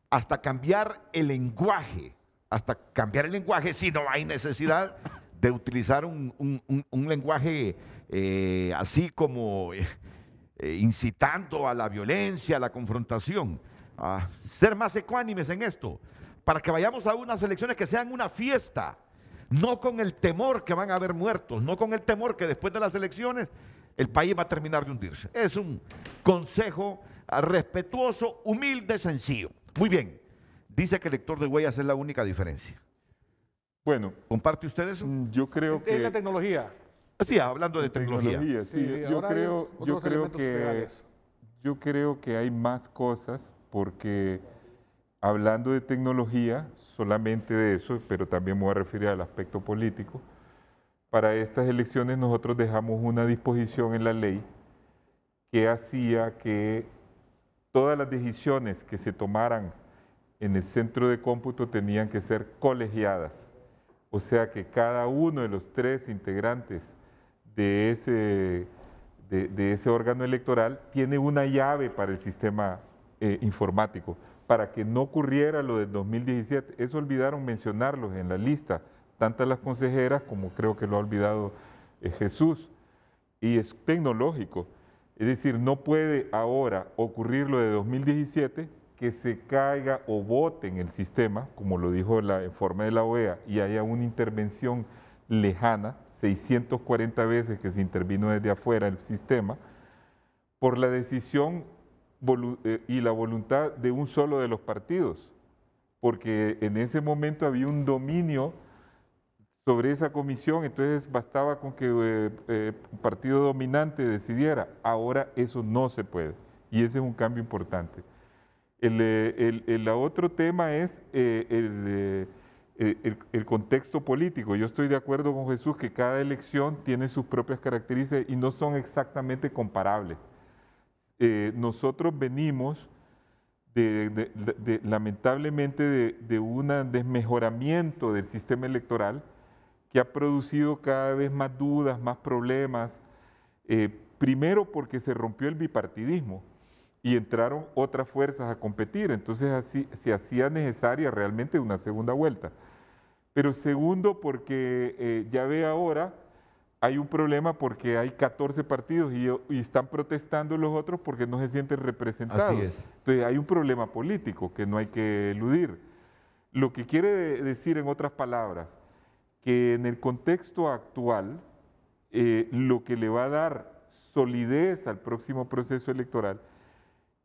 hasta cambiar el lenguaje, hasta cambiar el lenguaje si no hay necesidad de utilizar un, lenguaje eh, así como eh, eh, incitando a la violencia, a la confrontación, a ser más ecuánimes en esto, para que vayamos a unas elecciones que sean una fiesta, no con el temor que van a haber muertos, no con el temor que después de las elecciones el país va a terminar de hundirse. Es un consejo respetuoso, humilde, sencillo. Muy bien. Dice que el lector de huellas es la única diferencia. Bueno. ¿Comparte usted eso? Mm, yo creo que... Es la tecnología. Sí, hablando de tecnología. sí. yo creo, yo creo que... Yo creo que hay más cosas porque hablando de tecnología, solamente de eso, pero también me voy a referir al aspecto político, para estas elecciones nosotros dejamos una disposición en la ley que hacía que todas las decisiones que se tomaran en el centro de cómputo tenían que ser colegiadas. O sea que cada uno de los tres integrantes de ese, de, ese órgano electoral tiene una llave para el sistema eh, informático, para que no ocurriera lo del 2017. Eso olvidaron mencionarlos en la lista, tanto las consejeras como creo que lo ha olvidado eh, Jesús. Y es tecnológico. Es decir, no puede ahora ocurrir lo de 2017 que se caiga o vote en el sistema, como lo dijo la informe de la OEA, y haya una intervención lejana, 640 veces que se intervino desde afuera el sistema, por la decisión eh, y la voluntad de un solo de los partidos, porque en ese momento había un dominio sobre esa comisión, entonces bastaba con que eh, eh, un partido dominante decidiera. Ahora eso no se puede y ese es un cambio importante. El, eh, otro tema es el, contexto político. Yo estoy de acuerdo con Jesús que cada elección tiene sus propias características y no son exactamente comparables. nosotros venimos de, lamentablemente de, un desmejoramiento del sistema electoral que ha producido cada vez más dudas, más problemas. Eh, primero porque se rompió el bipartidismo y entraron otras fuerzas a competir, entonces así, se hacía necesaria realmente una segunda vuelta. Pero segundo porque eh, ya ve ahora, hay un problema porque hay 14 partidos y, y, están protestando los otros porque no se sienten representados. Así es. Entonces hay un problema político que no hay que eludir. Lo que quiere decir en otras palabras, que en el contexto actual eh, lo que le va a dar solidez al próximo proceso electoral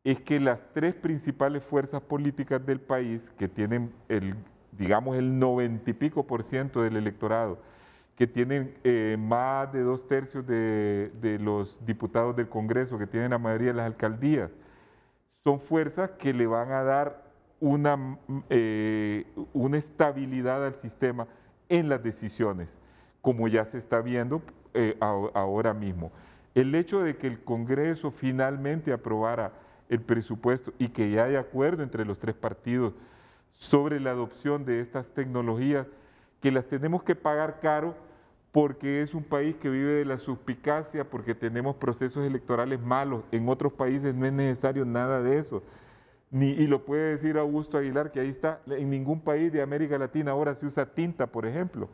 es que las tres principales fuerzas políticas del país, que tienen el, digamos, el noventa y pico por ciento del electorado, que tienen eh, más de dos tercios de, los diputados del Congreso, que tienen la mayoría de las alcaldías, son fuerzas que le van a dar una, eh, una estabilidad al sistema en las decisiones, como ya se está viendo eh, ahora mismo. El hecho de que el Congreso finalmente aprobara el presupuesto y que ya hay acuerdo entre los tres partidos sobre la adopción de estas tecnologías, que las tenemos que pagar caro porque es un país que vive de la suspicacia, porque tenemos procesos electorales malos. En otros países no es necesario nada de eso y lo puede decir Augusto Aguilar, que ahí está, en ningún país de América Latina ahora se usa tinta, por ejemplo.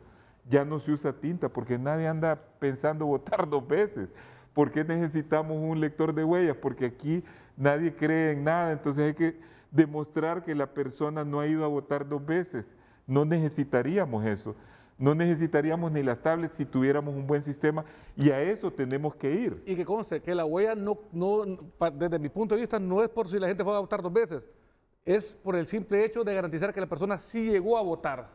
Ya no se usa tinta porque nadie anda pensando votar dos veces. ¿Por qué necesitamos un lector de huellas? Porque aquí nadie cree en nada, entonces hay que demostrar que la persona no ha ido a votar dos veces. No necesitaríamos eso. No necesitaríamos ni las tablets si tuviéramos un buen sistema y a eso tenemos que ir. Y que conste que la huella, no, no, desde mi punto de vista, no es por si la gente fue a votar dos veces, es por el simple hecho de garantizar que la persona sí llegó a votar.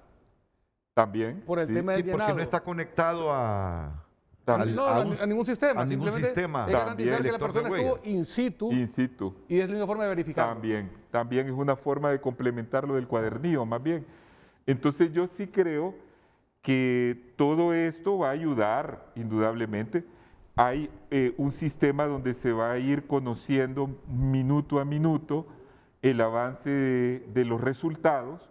También. Por el tema del Porque no está conectado a... no, a, ningún sistema. A ningún sistema. garantizar que la persona estuvo in situ, in situ. Y es la única forma de verificar. También, también es una forma de complementar lo del cuadernillo, más bien. Entonces yo sí creo que todo esto va a ayudar, indudablemente. Hay eh, un sistema donde se va a ir conociendo minuto a minuto el avance de, los resultados,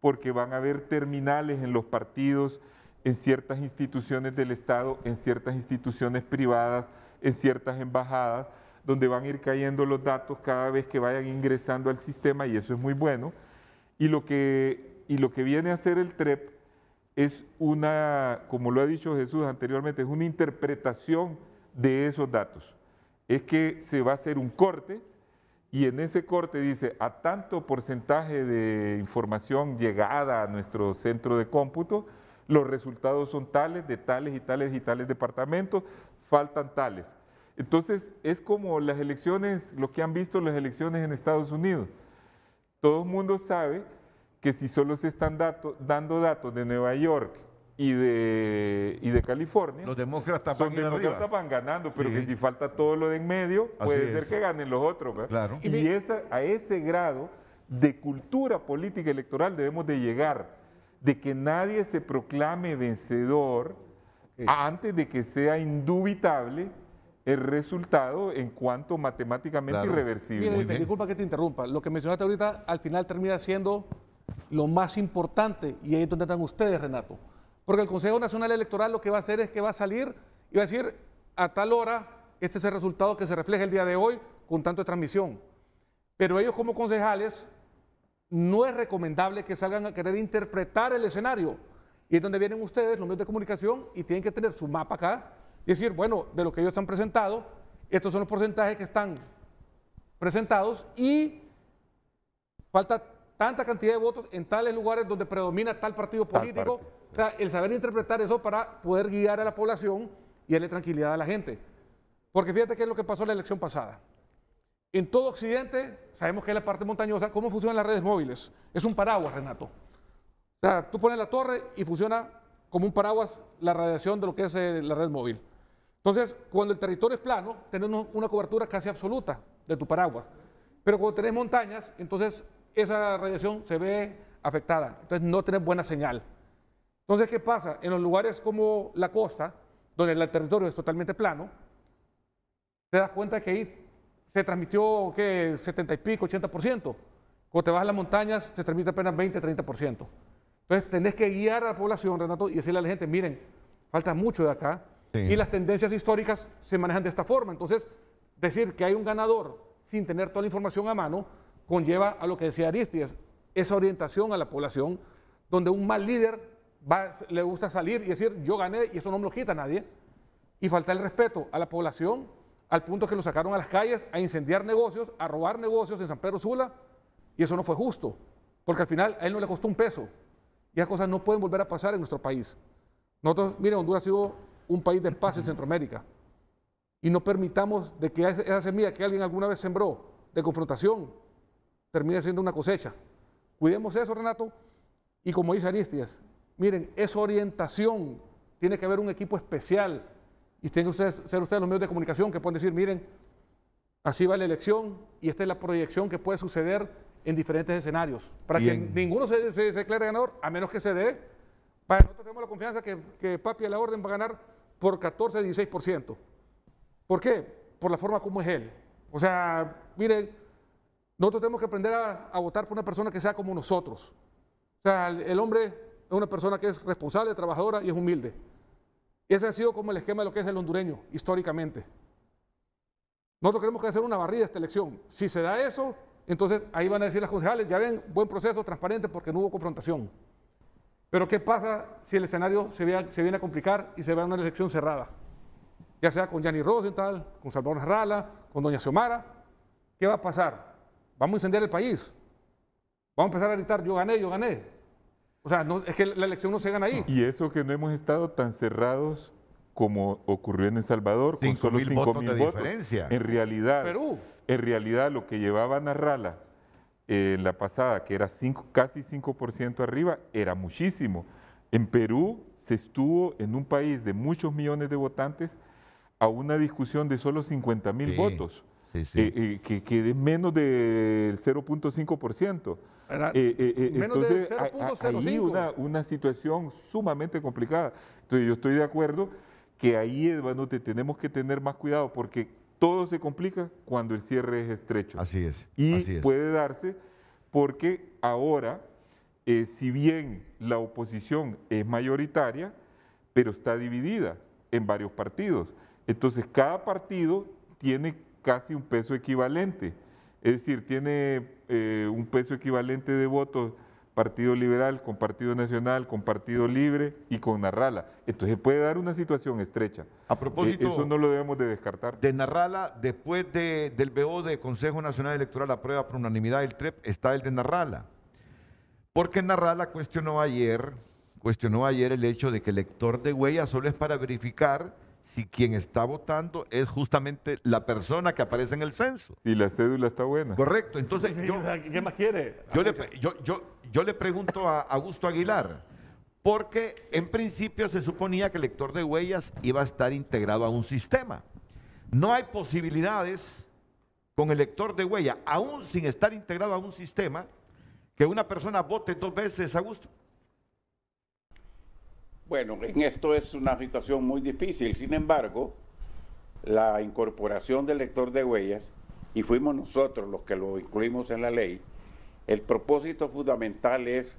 porque van a haber terminales en los partidos, en ciertas instituciones del Estado, en ciertas instituciones privadas, en ciertas embajadas, donde van a ir cayendo los datos cada vez que vayan ingresando al sistema y eso es muy bueno. Y lo que, y lo que viene a hacer el TREP es una, como lo ha dicho Jesús anteriormente, es una interpretación de esos datos. Es que se va a hacer un corte y en ese corte dice, a tanto porcentaje de información llegada a nuestro centro de cómputo, los resultados son tales de tales y tales y tales departamentos, faltan tales. Entonces, es como las elecciones, lo que han visto las elecciones en Estados Unidos. Todo el mundo sabe que si solo se están dando datos de Nueva York y de, de California, los demócratas, van, ganando, pero que si falta todo lo de en medio, puede ser que ganen los otros. Claro. Y, a ese grado de cultura política electoral debemos de llegar, de que nadie se proclame vencedor antes de que sea indubitable el resultado en cuanto matemáticamente irreversible. Mira, disculpa que te interrumpa. Lo que mencionaste ahorita al final termina siendo lo más importante, y ahí es donde están ustedes, Renato. Porque el Consejo Nacional Electoral lo que va a hacer es que va a salir y va a decir, a tal hora, este es el resultado que se refleja el día de hoy con tanto de transmisión. Pero ellos como concejales, no es recomendable que salgan a querer interpretar el escenario. Y es donde vienen ustedes, los medios de comunicación, y tienen que tener su mapa acá, y decir, bueno, de lo que ellos están presentado, estos son los porcentajes que están presentados y falta tanta cantidad de votos en tales lugares donde predomina tal partido político. o sea, el saber interpretar eso para poder guiar a la población y darle tranquilidad a la gente. Porque fíjate qué es lo que pasó en la elección pasada. En todo Occidente, sabemos que es la parte montañosa, ¿cómo funcionan las redes móviles? Es un paraguas, Renato. O sea, tú pones la torre y funciona como un paraguas la radiación de lo que es eh, la red móvil. Entonces, cuando el territorio es plano, tenemos una cobertura casi absoluta de tu paraguas. Pero cuando tenés montañas, entonces esa radiación se ve afectada. Entonces no tenés buena señal. Entonces, ¿qué pasa? En los lugares como la costa, donde el territorio es totalmente plano, te das cuenta que ahí se transmitió que 70 y pico, 80%. Cuando te vas a las montañas, se transmite apenas 20, 30%. Entonces, tenés que guiar a la población, Renato, y decirle a la gente, miren, falta mucho de acá. Y las tendencias históricas se manejan de esta forma. Entonces, decir que hay un ganador sin tener toda la información a mano, conlleva a lo que decía Aristides, esa orientación a la población, donde un mal líder le gusta salir y decir, yo gané y eso no me lo quita nadie, y falta el respeto a la población, al punto que lo sacaron a las calles a incendiar negocios, a robar negocios en San Pedro Sula, y eso no fue justo, porque al final a él no le costó un peso, y esas cosas no pueden volver a pasar en nuestro país. Nosotros, miren, Honduras ha sido un país de paz en Centroamérica, y no permitamos de que esa semilla que alguien alguna vez sembró de confrontación, termina siendo una cosecha. Cuidemos eso, Renato. Y como dice Aristias, miren, esa orientación. Tiene que haber un equipo especial. Y tienen que ser ustedes los medios de comunicación que pueden decir, miren, así va la elección y esta es la proyección que puede suceder en diferentes escenarios. Para que ninguno se, se, declare ganador, a menos que se dé. Para nosotros tenemos la confianza que, que Papi a la Orden va a ganar por 14, 16%. ¿Por qué? Por la forma como es él. O sea, miren, nosotros tenemos que aprender a, votar por una persona que sea como nosotros. O sea, el, hombre es una persona que es responsable, trabajadora y es humilde. Ese ha sido como el esquema de lo que es el hondureño históricamente. Nosotros queremos que hacer una barrida esta elección. Si se da eso, entonces ahí van a decir las concejales, ya ven, buen proceso, transparente, porque no hubo confrontación. Pero ¿qué pasa si el escenario se, viene a complicar y se ve una elección cerrada? Ya sea con Gianni Rosenthal, con Salvador Rala, con Doña Xiomara. ¿Qué va a pasar? Vamos a incendiar el país. Vamos a empezar a gritar, yo gané, yo gané. O sea, no, es que la elección no se gana ahí. Y eso que no hemos estado tan cerrados como ocurrió en El Salvador, con solo 5.000 votos. Mil votos. En realidad, en realidad lo que llevaba Narrala eh, en la pasada, que era cinco, casi 5% arriba, era muchísimo. En Perú se estuvo en un país de muchos millones de votantes a una discusión de solo 50 mil votos. Eh, eh, que, es menos del 0.5%. Eh, entonces, del hay una, una situación sumamente complicada. Entonces, yo estoy de acuerdo que ahí, Eduardo, tenemos que tener más cuidado porque todo se complica cuando el cierre es estrecho. Así es. Y puede darse porque ahora, si bien la oposición es mayoritaria, pero está dividida en varios partidos. Entonces, cada partido tiene casi un peso equivalente. Es decir, tiene eh, un peso equivalente de votos Partido Liberal con Partido Nacional, con Partido Libre y con Narrala. Entonces puede dar una situación estrecha. A propósito, eh, eso no lo debemos de descartar. De Narrala, después del BO de Consejo Nacional Electoral aprueba por unanimidad el TREP, está el de Narrala. Porque Narrala cuestionó ayer, cuestionó ayer el hecho de que el lector de huella solo es para verificar si quien está votando es justamente la persona que aparece en el censo. Si la cédula está buena. Correcto. Entonces, yo, ¿qué más quiere? Yo le, pregunto a Augusto Aguilar, porque en principio se suponía que el lector de huellas iba a estar integrado a un sistema. No hay posibilidades con el lector de huella, aún sin estar integrado a un sistema, que una persona vote dos veces a gusto. Bueno, en esto es una situación muy difícil. Sin embargo, la incorporación del lector de huellas, y fuimos nosotros los que lo incluimos en la ley, el propósito fundamental es,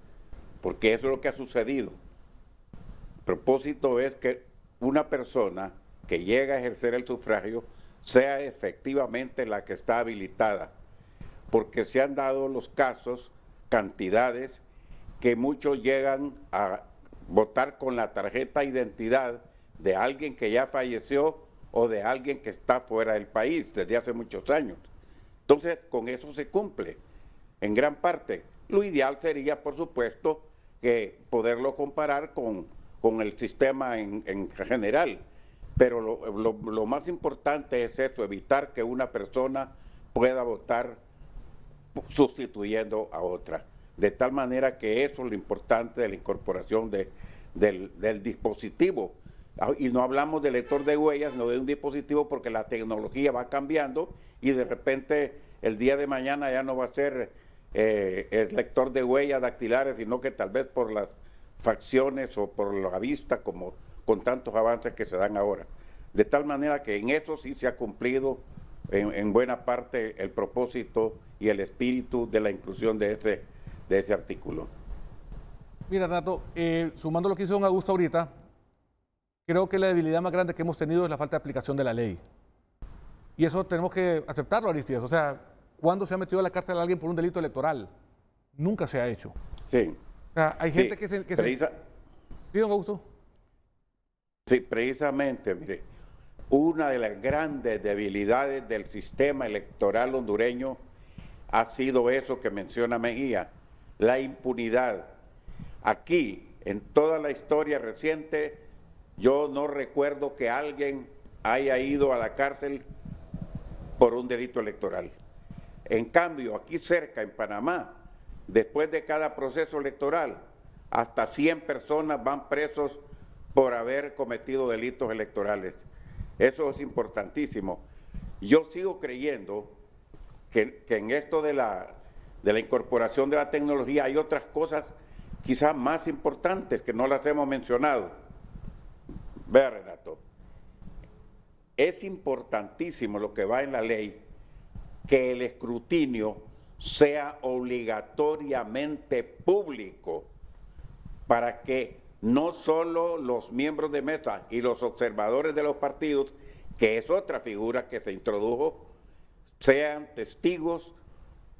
porque es lo que ha sucedido, el propósito es que una persona que llega a ejercer el sufragio sea efectivamente la que está habilitada, porque se han dado los casos, cantidades, que muchos llegan a votar con la tarjeta identidad de alguien que ya falleció o de alguien que está fuera del país desde hace muchos años. Entonces, con eso se cumple en gran parte. Lo ideal sería, por supuesto, que poderlo comparar con, el sistema en, en general. Pero lo, lo, más importante es eso, evitar que una persona pueda votar sustituyendo a otra. De tal manera que eso es lo importante de la incorporación de, del, dispositivo. Ah, y no hablamos de lector de huellas, sino de un dispositivo porque la tecnología va cambiando y de repente el día de mañana ya no va a ser eh, el lector de huellas dactilares, sino que tal vez por las facciones o por la vista, como con tantos avances que se dan ahora. De tal manera que en eso sí se ha cumplido en, en buena parte el propósito y el espíritu de la inclusión de ese de ese artículo. Mira, Rato, eh, sumando lo que hizo don Augusto ahorita, creo que la debilidad más grande que hemos tenido es la falta de aplicación de la ley. Y eso tenemos que aceptarlo, Aristides. O sea, ¿cuándo se ha metido a la cárcel a alguien por un delito electoral? Nunca se ha hecho. Sí. O sea, hay gente que se... ¿Sí, don Augusto? Sí, precisamente, mire, una de las grandes debilidades del sistema electoral hondureño ha sido eso que menciona Mejía, la impunidad. Aquí, en toda la historia reciente, yo no recuerdo que alguien haya ido a la cárcel por un delito electoral. En cambio, aquí cerca, en Panamá, después de cada proceso electoral, hasta 100 personas van presos por haber cometido delitos electorales. Eso es importantísimo. Yo sigo creyendo que, que en esto de la de la incorporación de la tecnología, hay otras cosas quizás más importantes que no las hemos mencionado. Vea, Renato, es importantísimo lo que va en la ley, que el escrutinio sea obligatoriamente público para que no solo los miembros de mesa y los observadores de los partidos, que es otra figura que se introdujo, sean testigos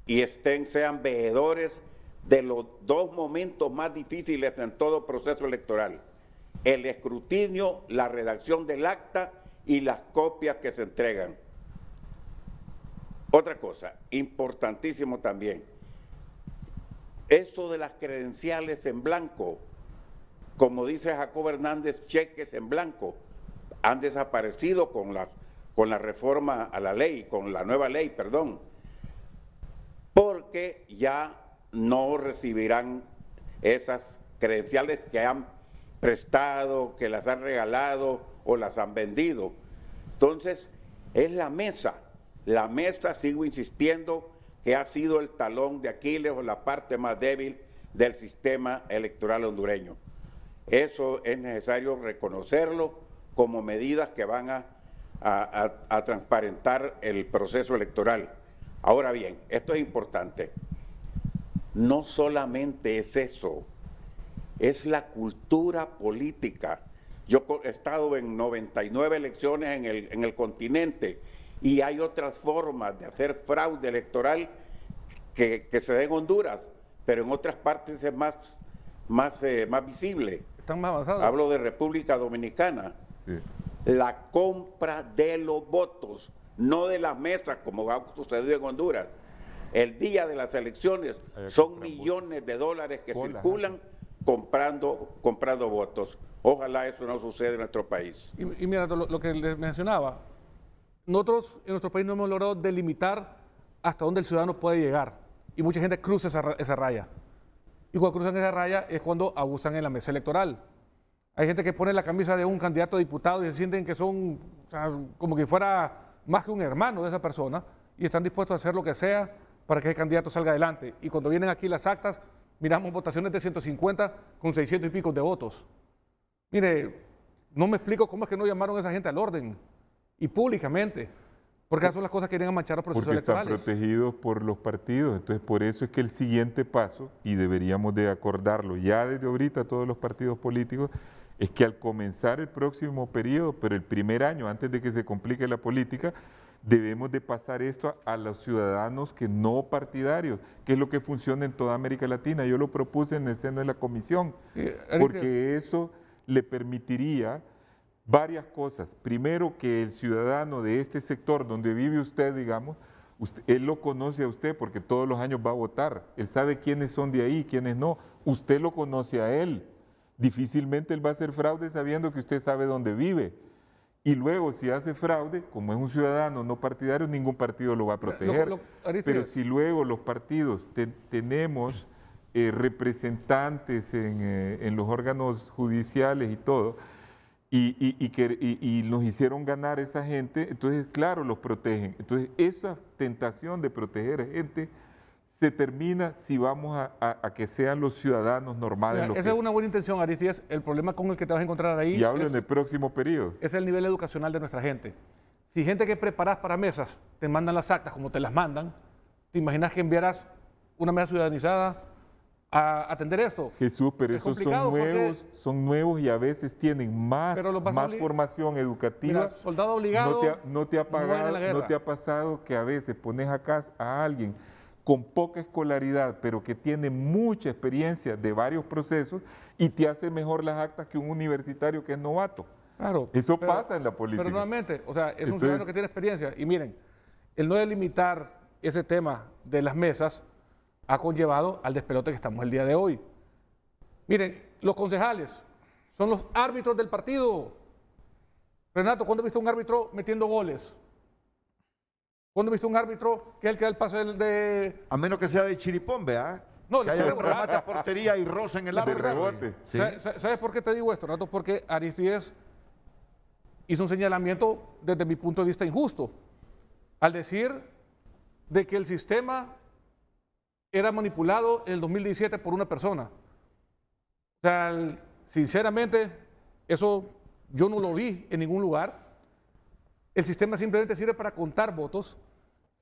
y estén, sean veedores de los dos momentos más difíciles en todo proceso electoral, el escrutinio, la redacción del acta y las copias que se entregan. Otra cosa, importantísimo también, eso de las credenciales en blanco, como dice Jacob Hernández, cheques en blanco, han desaparecido con la, con la reforma a la ley, con la nueva ley, perdón que ya no recibirán esas credenciales que han prestado, que las han regalado o las han vendido. Entonces, es la mesa. La mesa, sigo insistiendo, que ha sido el talón de Aquiles o la parte más débil del sistema electoral hondureño. Eso es necesario reconocerlo como medidas que van a transparentar el proceso electoral. Ahora bien, esto es importante. No solamente es eso, es la cultura política. Yo he estado en 99 elecciones en el, continente y hay otras formas de hacer fraude electoral que, se den en Honduras, pero en otras partes es más, más, eh, más visible. Están más avanzados. Hablo de República Dominicana. La compra de los votos no de las mesas, como ha sucedido en Honduras. El día de las elecciones son millones de dólares que circulan comprando, votos. Ojalá eso no suceda en nuestro país. Y, mira, lo, que les mencionaba, nosotros en nuestro país no hemos logrado delimitar hasta dónde el ciudadano puede llegar. Y mucha gente cruza esa, raya. Y cuando cruzan esa raya es cuando abusan en la mesa electoral. Hay gente que pone la camisa de un candidato a diputado y se sienten que son como que fuera más que un hermano de esa persona y están dispuestos a hacer lo que sea para que el candidato salga adelante. Y cuando vienen aquí las actas, miramos votaciones de 150 con 600 y pico de votos. Mire, no me explico cómo es que no llamaron a esa gente al orden y públicamente. Porque esas son las cosas que vienen a manchar los procesos electorales. Porque están protegidos por los partidos. Entonces, por eso es que el siguiente paso, y deberíamos de acordarlo ya desde ahorita todos los partidos políticos, es que al comenzar el próximo periodo, pero el primer año, antes de que se complique la política, debemos de pasar esto a, los ciudadanos que no partidarios, que es lo que funciona en toda América Latina. Yo lo propuse en el seno de la comisión, porque eso le permitiría varias cosas. Primero, que el ciudadano de este sector donde vive usted, digamos, él lo conoce a usted porque todos los años va a votar. Él sabe quiénes son de ahí, quiénes no. Usted lo conoce a él. Difícilmente él va a hacer fraude sabiendo que usted sabe dónde vive. Y luego, si hace fraude, como es un ciudadano no partidario, ningún partido lo va a proteger. Pero si luego los partidos tenemos eh, representantes eh, en, los órganos judiciales y todo, y, que, nos hicieron ganar esa gente, entonces, claro, los protegen. Entonces, esa tentación de proteger gente se termina si vamos a, que sean los ciudadanos normales. esa es una buena intención, Aristides. El problema con el que te vas a encontrar ahí... Y hablo es, en el próximo periodo. Es el nivel educacional de nuestra gente. Si gente que preparas para mesas te mandan las actas como te las mandan, ¿te imaginas que enviarás una mesa ciudadanizada a atender esto? Jesús, pero esos son nuevos, son nuevos y a veces tienen más, más formación educativa. soldado obligado. No te no te ha, no te ha pasado que a veces pones acá a alguien con poca escolaridad, pero que tiene mucha experiencia de varios procesos y te hace mejor las actas que un universitario que es novato. Claro. Eso pasa en la política. Pero nuevamente, o sea, es un ciudadano que tiene experiencia. Y miren, el no delimitar ese tema de las mesas ha conllevado al despelote que estamos el día de hoy. Miren, los concejales son los árbitros del partido. Renato, ¿cuándo has visto un árbitro metiendo goles? Cuando viste un árbitro que es el que da el pase de. A menos que sea de chiripón, vea. No, le haya un remate portería y rosa en el árbitro. ¿Sabes por qué te digo esto, Rato? Porque Aristides hizo un señalamiento desde mi punto de vista injusto. Al decir de que el sistema era manipulado en el 2017 por una persona. O sea, sinceramente, eso yo no lo vi en ningún lugar. El sistema simplemente sirve para contar votos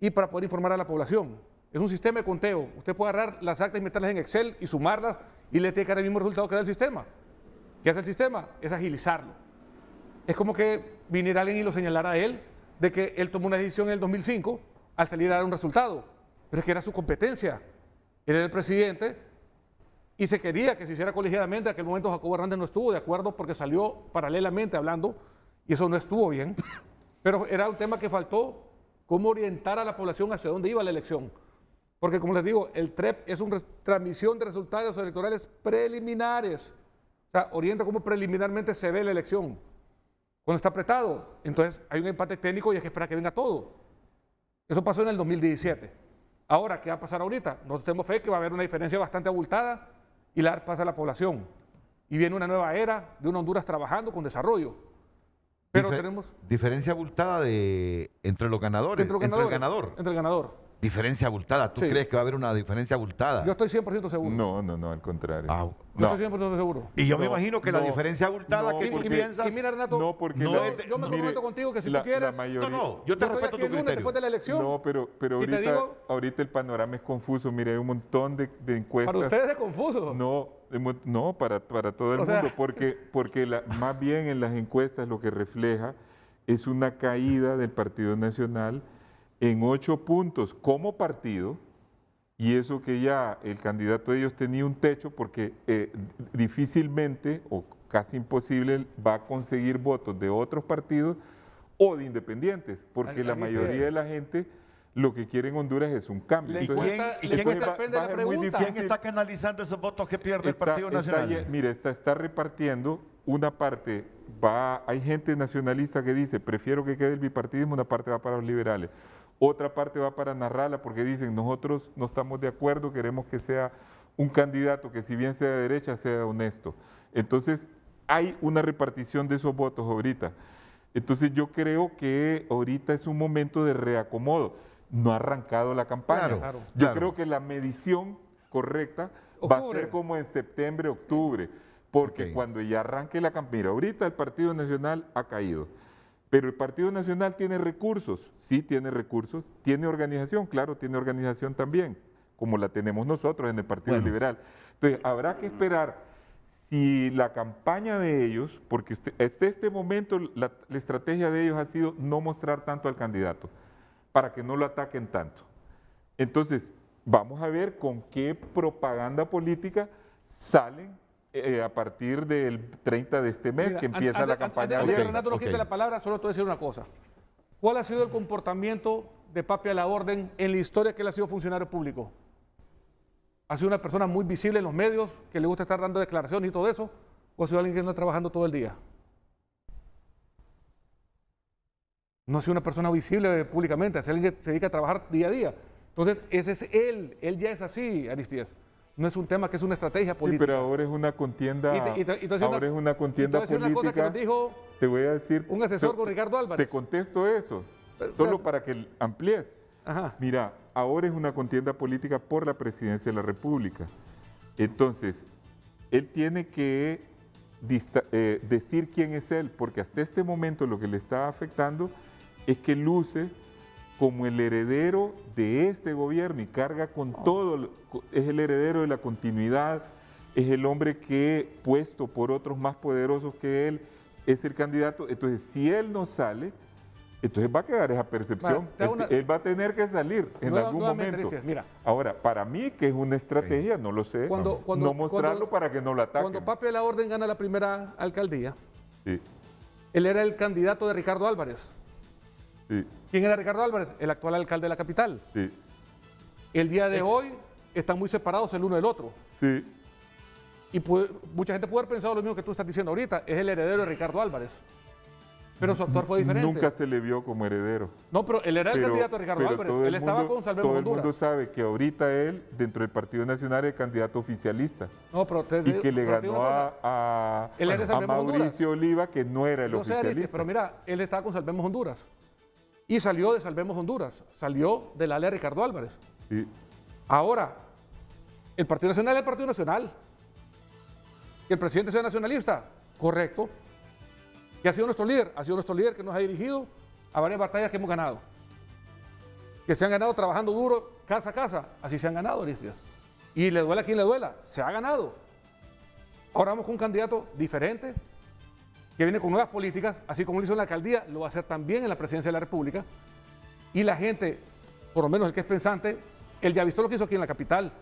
y para poder informar a la población. Es un sistema de conteo. Usted puede agarrar las actas y meterlas en Excel y sumarlas y le tiene que dar el mismo resultado que da el sistema. ¿Qué hace el sistema? Es agilizarlo. Es como que viniera alguien y lo señalara a él de que él tomó una decisión en el 2005 al salir a dar un resultado, pero es que era su competencia. Él era el presidente y se quería que se hiciera colegiadamente. En aquel momento Jacobo Hernández no estuvo de acuerdo porque salió paralelamente hablando y eso no estuvo bien. Pero era un tema que faltó cómo orientar a la población hacia dónde iba la elección. Porque como les digo, el TREP es una transmisión de resultados electorales preliminares. O sea, orienta cómo preliminarmente se ve la elección. Cuando está apretado, entonces hay un empate técnico y hay que esperar que venga todo. Eso pasó en el 2017. Ahora, ¿qué va a pasar ahorita? Nosotros tenemos fe que va a haber una diferencia bastante abultada y la pasa a la población. Y viene una nueva era de una Honduras trabajando con desarrollo. Pero tenemos. Diferencia abultada de, entre los ganadores. Entre, los ganadores, entre el ganador. Entre el ganador diferencia abultada. ¿Tú crees que va a haber una diferencia abultada? Yo estoy 100% seguro. No, no, no, al contrario. no. Ah. Yo estoy 100% seguro. Y yo me imagino que la diferencia abultada que tú piensas... Y mira, Renato, no porque yo, me comprometo contigo que si tú quieres... no, no, yo te respeto tu criterio. después de la elección. No, pero, pero ahorita, digo, ahorita el panorama es confuso. Mira, hay un montón de, encuestas... ¿Para ustedes es confuso? No, no para, para todo el mundo, porque, porque la, más bien en las encuestas lo que refleja es una caída del Partido Nacional en ocho puntos como partido, y eso que ya el candidato de ellos tenía un techo porque eh, difícilmente o casi imposible va a conseguir votos de otros partidos o de independientes, porque la mayoría de la gente lo que quiere en Honduras es un cambio. ¿Y quién, está, canalizando esos votos que pierde el Partido Nacional? mire, está, está repartiendo una parte va, hay gente nacionalista que dice, prefiero que quede el bipartidismo, una parte va para los liberales, otra parte va para narrarla porque dicen, nosotros no estamos de acuerdo, queremos que sea un candidato que si bien sea de derecha, sea honesto. Entonces, hay una repartición de esos votos ahorita. Entonces, yo creo que ahorita es un momento de reacomodo. No ha arrancado la campaña. yo creo que la medición correcta va a ser como en septiembre, octubre. Porque cuando ya arranque la campaña, ahorita el Partido Nacional ha caído. Pero el Partido Nacional tiene recursos, sí tiene recursos, tiene organización, claro, tiene organización también, como la tenemos nosotros en el Partido Liberal. Entonces, habrá que esperar si la campaña de ellos, porque este, hasta este momento la estrategia de ellos ha sido no mostrar tanto al candidato, para que no lo ataquen tanto. Entonces, vamos a ver con qué propaganda política salen eh, a partir del 30 de este mes que empieza la campaña. de Renato no la palabra, solo te voy a decir una cosa. ¿Cuál ha sido el comportamiento de Papi a la Orden en la historia que él ha sido funcionario público? ¿Ha sido una persona muy visible en los medios, que le gusta estar dando declaraciones y todo eso? ¿O ha sido alguien que anda trabajando todo el día? No ha sido una persona visible públicamente, sido alguien que se dedica a trabajar día a día. Entonces, ese es él, él ya es así, Aristides. No es un tema que es una estrategia política. Sí, pero ahora es una contienda. ahora es una contienda política. te voy a decir. Un asesor te, con Ricardo Álvarez. Te contesto eso, solo para que amplíes. Mira, ahora es una contienda política por la presidencia de la República. Entonces, él tiene que eh, decir quién es él, porque hasta este momento lo que le está afectando es que luce como el heredero de este gobierno y carga con oh. todo, es el heredero de la continuidad, es el hombre que, puesto por otros más poderosos que él, es el candidato. Entonces, si él no sale, entonces va a quedar esa percepción. él, va a tener que salir en algún momento. Ahora, para mí, que es una estrategia, no lo sé, no, mostrarlo para que no lo ataquen. Cuando Papi de la Orden gana la primera alcaldía, sí. él era el candidato de Ricardo Álvarez. ¿Quién era Ricardo Álvarez? El actual alcalde de la capital. Sí. El día de eh. hoy están muy separados el uno del otro. Sí. Y mucha gente puede haber pensado lo mismo que tú estás diciendo ahorita. Es el heredero de Ricardo Álvarez. Pero su actuar fue diferente. Nunca se le vio como heredero. No, pero él era el candidato de Ricardo Álvarez. Él estaba con Salvemos Todo el mundo sabe que ahorita él, dentro del Partido Nacional, es candidato oficialista. No, pero te, Y que le ganó a, a, Mauricio Oliva, que no era el oficialista. Sé, pero mira, él estaba con Salvemos Honduras y salió de Salvemos Honduras, salió de la ley Ricardo Álvarez. Ahora, el Partido Nacional es el Partido Nacional. Que el presidente sea nacionalista, correcto. Que ha sido nuestro líder, ha sido nuestro líder que nos ha dirigido a varias batallas que hemos ganado. Que se han ganado trabajando duro, casa a casa, así se han ganado, días Y le duela a quien le duela, se ha ganado. Ahora vamos con un candidato diferente, que viene con nuevas políticas, así como lo hizo en la alcaldía, lo va a hacer también en la presidencia de la República. Y la gente, por lo menos el que es pensante, él ya ha lo que hizo aquí en la capital.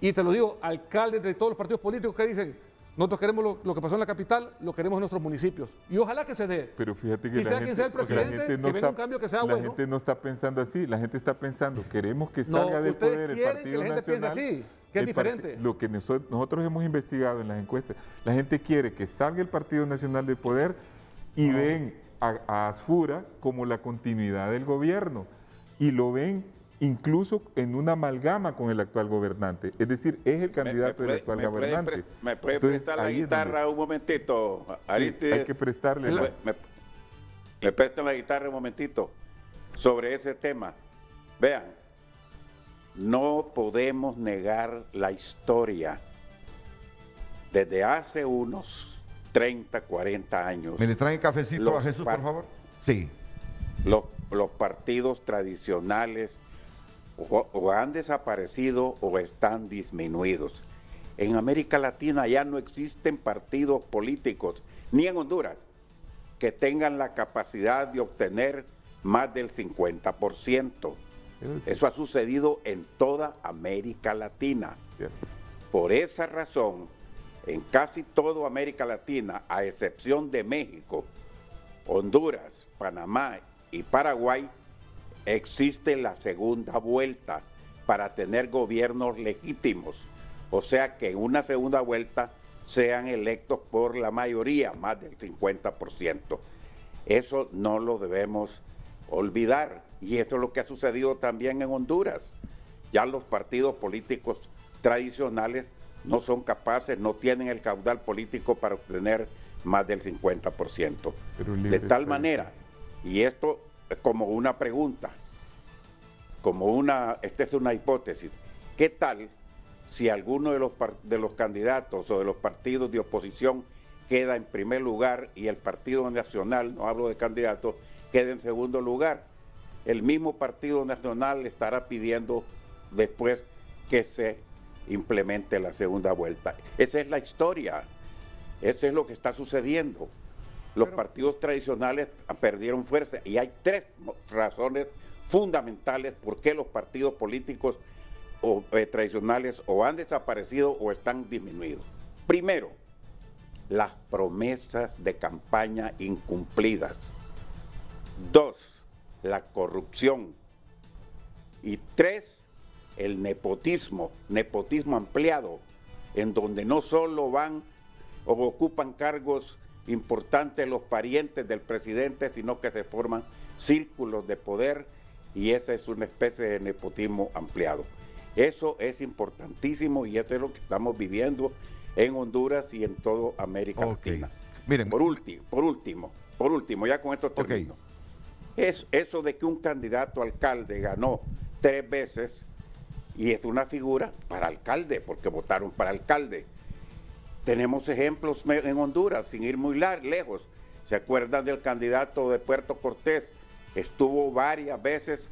Y te lo digo, alcaldes de todos los partidos políticos que dicen, nosotros queremos lo, que pasó en la capital, lo queremos en nuestros municipios. Y ojalá que se dé. Pero fíjate que y sea quien sea el presidente, no que venga está, un cambio que sea bueno. La gente no está pensando así, la gente está pensando, queremos que salga del poder el Partido la gente Nacional. Así. ¿Qué es diferente. Lo que nosotros, hemos investigado en las encuestas, la gente quiere que salga el Partido Nacional del Poder y ven a, Asfura como la continuidad del gobierno y lo ven incluso en una amalgama con el actual gobernante. Es decir, es el candidato del actual gobernante. ¿Me puede prestar la guitarra un momentito? hay que prestarle. La... Me, me prestan la guitarra un momentito sobre ese tema. Vean, no podemos negar la historia. Desde hace unos 30, 40 años. ¿Me le traen cafecito a Jesús, por favor? Sí. Los, partidos tradicionales o, han desaparecido o están disminuidos. En América Latina ya no existen partidos políticos, ni en Honduras, que tengan la capacidad de obtener más del 50%. Eso ha sucedido en toda América Latina. Por esa razón, en casi toda América Latina, a excepción de México, Honduras, Panamá y Paraguay, existe la segunda vuelta para tener gobiernos legítimos. O sea que en una segunda vuelta sean electos por la mayoría, más del 50%. Eso no lo debemos olvidar. Y esto es lo que ha sucedido también en Honduras. Ya los partidos políticos tradicionales no son capaces, no tienen el caudal político para obtener más del 50%. De tal manera, y esto es como una pregunta, como una, esta es una hipótesis, ¿qué tal si alguno de los, de los candidatos o de los partidos de oposición queda en primer lugar y el Partido Nacional, no hablo de candidatos, quede en segundo lugar. El mismo Partido Nacional estará pidiendo después que se implemente la segunda vuelta. Esa es la historia, eso es lo que está sucediendo. Los partidos tradicionales perdieron fuerza y hay tres razones fundamentales por qué los partidos políticos eh, tradicionales o han desaparecido o están disminuidos. Primero, las promesas de campaña incumplidas. Dos, la corrupción. Y tres, el nepotismo, nepotismo ampliado, en donde no solo van o ocupan cargos importantes los parientes del presidente, sino que se forman círculos de poder y esa es una especie de nepotismo ampliado. Eso es importantísimo y eso es lo que estamos viviendo en Honduras y en toda América Latina. Miren, por último, por último, por último, ya con esto termino. Es, eso de que un candidato alcalde ganó tres veces y es una figura para alcalde, porque votaron para alcalde. Tenemos ejemplos en Honduras, sin ir muy lejos. ¿Se acuerdan del candidato de Puerto Cortés? Estuvo varias veces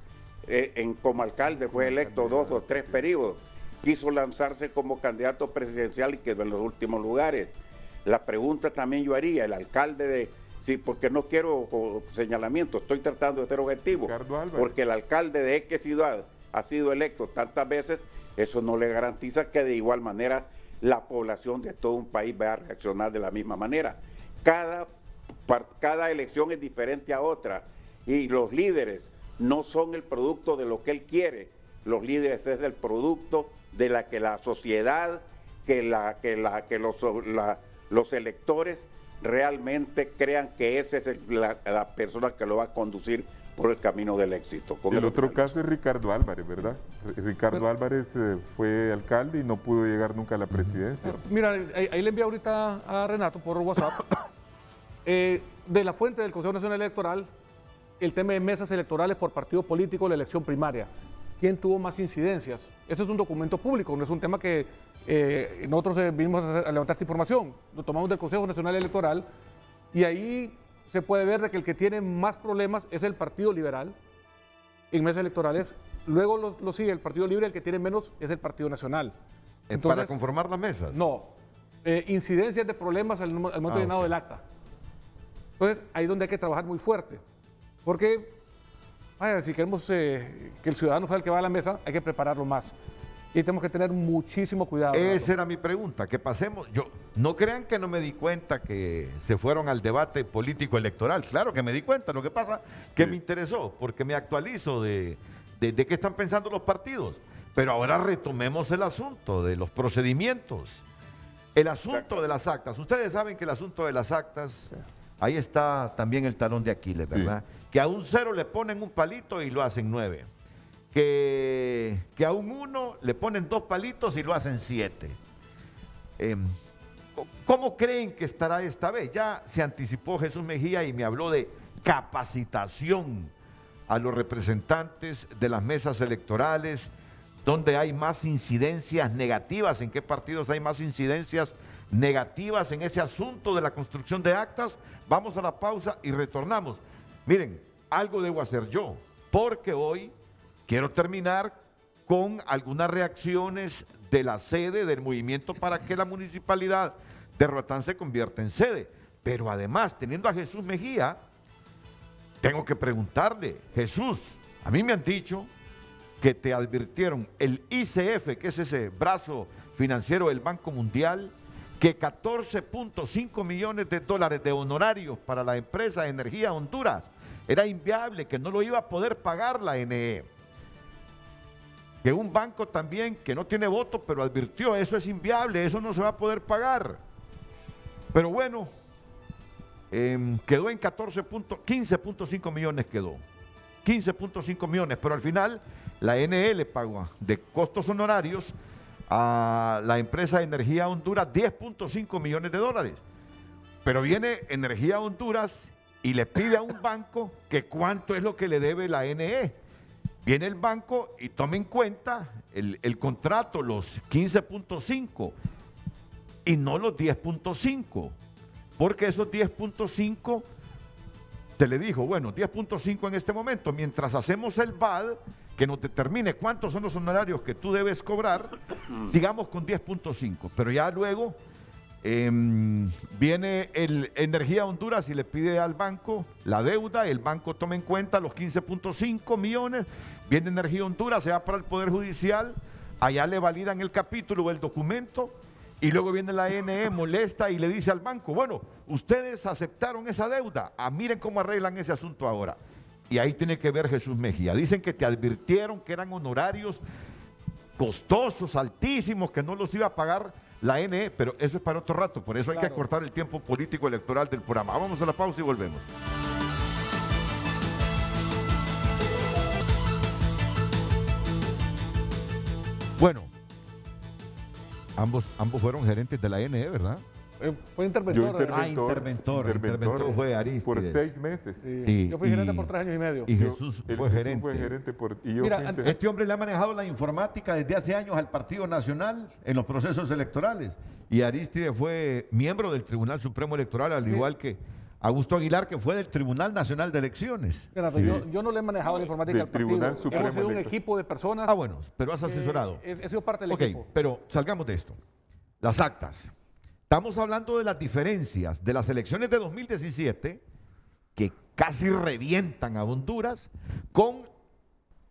eh, en, como alcalde, fue electo dos o tres periodos. Quiso lanzarse como candidato presidencial y quedó en los últimos lugares. La pregunta también yo haría, el alcalde de Sí, porque no quiero señalamiento, estoy tratando de ser objetivo. Porque el alcalde de X ciudad ha sido electo tantas veces, eso no le garantiza que de igual manera la población de todo un país vaya a reaccionar de la misma manera. Cada, cada elección es diferente a otra y los líderes no son el producto de lo que él quiere, los líderes es el producto de la que la sociedad, que, la, que, la, que los, los electores realmente crean que esa es la, persona que lo va a conducir por el camino del éxito. el, otro caso es Ricardo Álvarez, ¿verdad? Ricardo Álvarez eh, fue alcalde y no pudo llegar nunca a la presidencia. Mira, ahí, le envié ahorita a Renato por WhatsApp. Eh, de la fuente del Consejo Nacional Electoral, el tema de mesas electorales por partido político, la elección primaria quién tuvo más incidencias. Ese es un documento público, no es un tema que eh, nosotros eh, vinimos a levantar esta información. Lo tomamos del Consejo Nacional Electoral y ahí se puede ver de que el que tiene más problemas es el Partido Liberal en mesas electorales. Luego lo, sigue el Partido Libre, el que tiene menos es el Partido Nacional. Eh, Entonces, ¿Para conformar las mesas? No. incidencias de problemas al, momento ah, llenado del acta. Entonces, ahí es donde hay que trabajar muy fuerte. Porque Vaya, si queremos eh, que el ciudadano sea el que va a la mesa, hay que prepararlo más. Y tenemos que tener muchísimo cuidado. Esa era mi pregunta, que pasemos. Yo, no crean que no me di cuenta que se fueron al debate político electoral. Claro que me di cuenta. Lo que pasa que me interesó, porque me actualizo de, qué están pensando los partidos. Pero ahora retomemos el asunto de los procedimientos. El asunto de las actas. Ustedes saben que el asunto de las actas, ahí está también el talón de Aquiles, ¿verdad? que a un cero le ponen un palito y lo hacen nueve. Que, que a un uno le ponen dos palitos y lo hacen siete. Em, ¿Cómo creen que estará esta vez? Ya se anticipó Jesús Mejía y me habló de capacitación a los representantes de las mesas electorales, donde hay más incidencias negativas, en qué partidos hay más incidencias negativas en ese asunto de la construcción de actas. Vamos a la pausa y retornamos. Miren, algo debo hacer yo, porque hoy quiero terminar con algunas reacciones de la sede del movimiento para que la municipalidad de Roatán se convierta en sede. Pero además, teniendo a Jesús Mejía, tengo que preguntarle, Jesús, a mí me han dicho que te advirtieron el ICF, que es ese brazo financiero del Banco Mundial, que 14.5 millones de dólares de honorarios para la empresa Energía Honduras era inviable, que no lo iba a poder pagar la NE. Que un banco también que no tiene voto, pero advirtió, eso es inviable, eso no se va a poder pagar. Pero bueno, em, quedó en 14 15.5 millones quedó. 15.5 millones, pero al final la NE le pagó de costos honorarios a la empresa Energía Honduras 10.5 millones de dólares. Pero viene Energía Honduras y le pide a un banco que cuánto es lo que le debe la NE. Viene el banco y toma en cuenta el, contrato, los 15.5 y no los 10.5, porque esos 10.5 se le dijo, bueno, 10.5 en este momento, mientras hacemos el VAD, que nos determine cuántos son los honorarios que tú debes cobrar, sigamos con 10.5, pero ya luego Em, viene el Energía Honduras y le pide al banco la deuda, el banco toma en cuenta los 15.5 millones, viene Energía Honduras, se va para el Poder Judicial, allá le validan el capítulo o el documento y luego viene la NE, molesta y le dice al banco, bueno, ustedes aceptaron esa deuda, ah, miren cómo arreglan ese asunto ahora. Y ahí tiene que ver Jesús Mejía. Dicen que te advirtieron que eran honorarios costosos, altísimos, que no los iba a pagar la NE, pero eso es para otro rato, por eso hay que acortar el tiempo político electoral del programa. Vamos a la pausa y volvemos. Bueno, ambos, ambos fueron gerentes de la NE, ¿verdad? Eh, fue interventor. interventor, ah, interventor, interventor, fue Aristides. Por seis meses. Yo fui gerente por tres años y medio. Y Jesús fue, gerente. este hombre le ha manejado la informática desde hace años al Partido Nacional en los procesos electorales. Y Aristides fue miembro del Tribunal Supremo Electoral, al igual que Augusto Aguilar, que fue del Tribunal Nacional de Elecciones. yo, no le he manejado la informática al partido. Tribunal Supremo Hemos sido un equipo de personas. Ah, bueno, pero has asesorado. he, sido parte del equipo. Ok, pero salgamos de esto. Las actas. Estamos hablando de las diferencias de las elecciones de 2017, que casi revientan a Honduras, con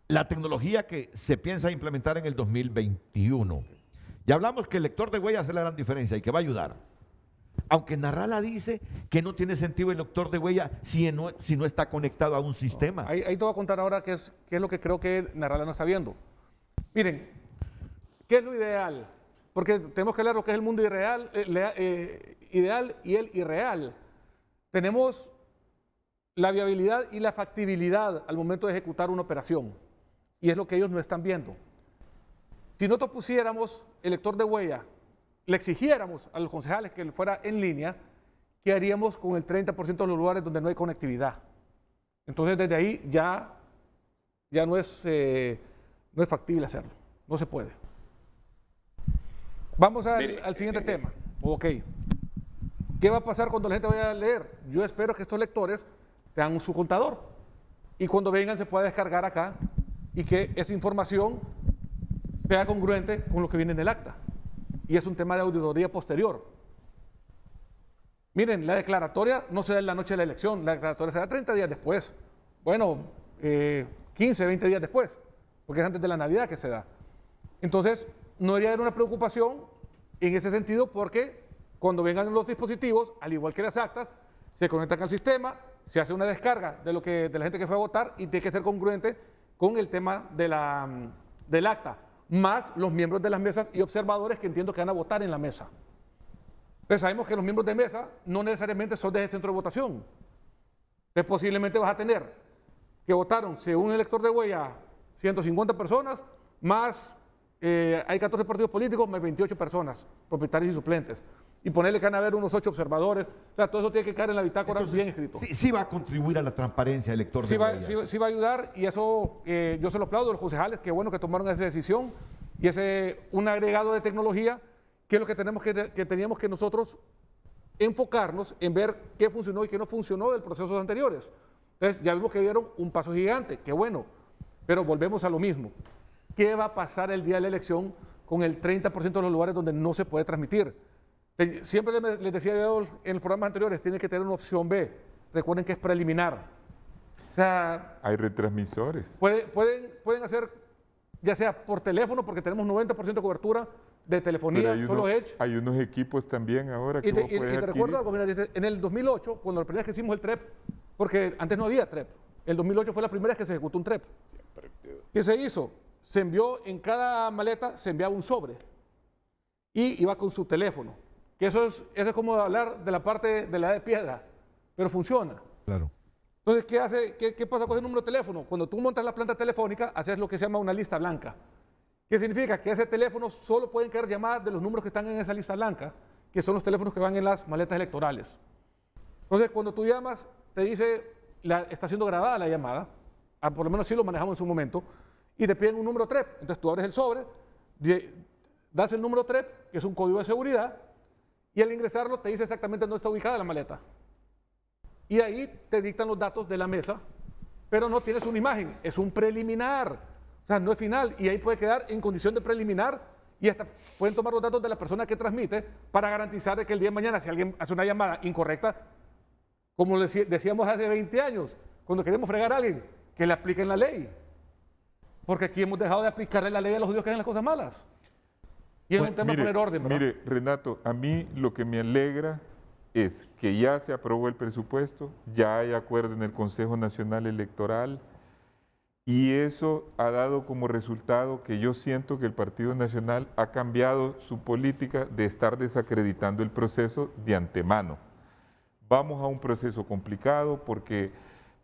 la tecnología que se piensa implementar en el 2021. Ya hablamos que el lector de huellas es la gran diferencia y que va a ayudar. Aunque Narrala dice que no tiene sentido el lector de huella si no, está conectado a un sistema. ahí, te voy a contar ahora qué es, qué es lo que creo que Narrala no está viendo. Miren, ¿qué es lo ideal? Porque tenemos que leer lo que es el mundo eh, eh, ideal y el irreal. Tenemos la viabilidad y la factibilidad al momento de ejecutar una operación. Y es lo que ellos no están viendo. Si nosotros pusiéramos el lector de huella, le exigiéramos a los concejales que fuera en línea, ¿qué haríamos con el 30% de los lugares donde no hay conectividad? Entonces desde ahí ya, ya no, es, eh, no es factible hacerlo, no se puede. Vamos al, siguiente eh, eh, tema. Eh. Ok. ¿Qué va a pasar cuando la gente vaya a leer? Yo espero que estos lectores tengan su contador y cuando vengan se pueda descargar acá y que esa información sea congruente con lo que viene en el acta. Y es un tema de auditoría posterior. Miren, la declaratoria no se da en la noche de la elección, la declaratoria se da 30 días después. Bueno, 15, 20 días después, porque es antes de la Navidad que se da. Entonces, no debería haber una preocupación en ese sentido porque cuando vengan los dispositivos, al igual que las actas, se conectan al sistema, se hace una descarga de, lo que, de la gente que fue a votar y tiene que ser congruente con el tema de la, mm, del acta, más los miembros de las mesas y observadores que entiendo que van a votar en la mesa. Pues sabemos que los miembros de mesa no necesariamente son de el centro de votación. Entonces posiblemente vas a tener que votaron, según el elector de huella, 150 personas, más eh, hay 14 partidos políticos más 28 personas, propietarios y suplentes. Y ponerle que van a haber unos 8 observadores. O todo eso tiene que caer en la bitácora Entonces, bien escrito. Sí, va a contribuir a la transparencia electoral. Sí, sí, va a ayudar y eso eh, yo se lo aplaudo a los concejales, qué bueno que tomaron esa decisión y ese un agregado de tecnología que es lo que, tenemos que, teníamos que nosotros enfocarnos en ver qué funcionó y qué no funcionó del procesos anteriores. Entonces, ya vimos que dieron un paso gigante, qué bueno, pero volvemos a lo mismo. ¿Qué va a pasar el día de la elección con el 30% de los lugares donde no se puede transmitir? Siempre les decía yo en los programas anteriores, tiene que tener una opción B. Recuerden que es preliminar. Hay retransmisores. pueden, hacer, ya sea por teléfono, porque tenemos 90% de cobertura, de telefonía, hay solo Hay unos equipos también ahora que y y, te recuerdo en el 2008, cuando la primera vez que hicimos el TREP, porque antes no había TREP, el 2008 fue la primera vez que se ejecutó un TREP. ¿Qué se hizo? se envió en cada maleta, se enviaba un sobre y iba con su teléfono. Que eso es, es como hablar de la parte de la de piedra, pero funciona. Claro. Entonces, ¿qué, hace, qué, pasa con el número de teléfono? Cuando tú montas la planta telefónica, haces lo que se llama una lista blanca. ¿Qué significa? Que ese teléfono solo pueden quedar llamadas de los números que están en esa lista blanca, que son los teléfonos que van en las maletas electorales. Entonces, cuando tú llamas, te dice, está siendo grabada la llamada, ah, por lo menos así lo manejamos en su momento, y te piden un número TREP. Entonces tú abres el sobre, das el número TREP, que es un código de seguridad, y al ingresarlo te dice exactamente dónde está ubicada la maleta. Y ahí te dictan los datos de la mesa, pero no tienes una imagen, es un preliminar, o sea, no es final, y ahí puede quedar en condición de preliminar y hasta pueden tomar los datos de la persona que transmite para garantizar de que el día de mañana, si alguien hace una llamada incorrecta, como decíamos hace 20 años, cuando queremos fregar a alguien, que le apliquen la ley. Porque aquí hemos dejado de aplicarle la ley a los judíos que hacen las cosas malas. Y es tema poner orden, Mire, Renato, a mí lo que me alegra es que ya se aprobó el presupuesto, ya hay acuerdo en el Consejo Nacional Electoral y eso ha dado como resultado que yo siento que el Partido Nacional ha cambiado su política de estar desacreditando el proceso de antemano. Vamos a un proceso complicado porque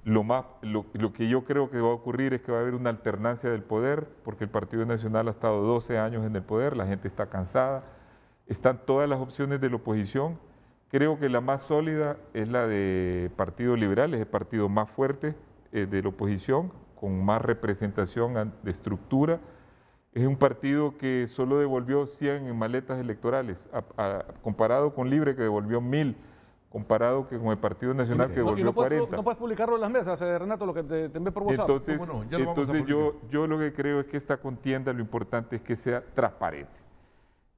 lo, lo, que yo creo que va a ocurrir es que va a haber una alternancia del poder, porque el Partido Nacional ha estado 12 años en el poder, la gente está cansada, están todas las opciones de la oposición. Creo que la más sólida es la de Partido Liberal, es el partido más fuerte eh, de la oposición, con más representación de estructura. Es un partido que solo devolvió 100 maletas electorales, comparado con Libre que devolvió 1000 comparado que con el Partido Nacional que volvió a 40. No puedes publicarlo en las mesas, eh, Renato, lo que te, te por WhatsApp. Entonces, entonces yo, yo lo que creo es que esta contienda lo importante es que sea transparente.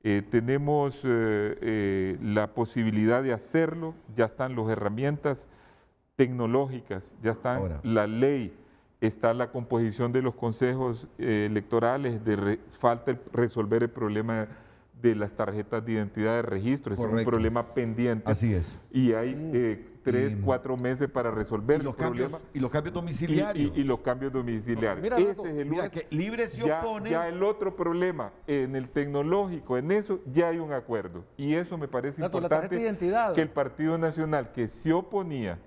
Eh, tenemos eh, la posibilidad de hacerlo, ya están las herramientas tecnológicas, ya está la ley, está la composición de los consejos electorales, de falta resolver el problema de las tarjetas de identidad de registro. Es un problema pendiente. Así es. Y hay mm. eh, tres, cuatro meses para resolver los el cambios, Y los cambios domiciliarios. Y, los cambios domiciliarios. Ese es el que libre se ya, opone. Ya el otro problema, en el tecnológico, en eso ya hay un acuerdo. Y eso me parece importante. identidad. Que el Partido Nacional, que se oponía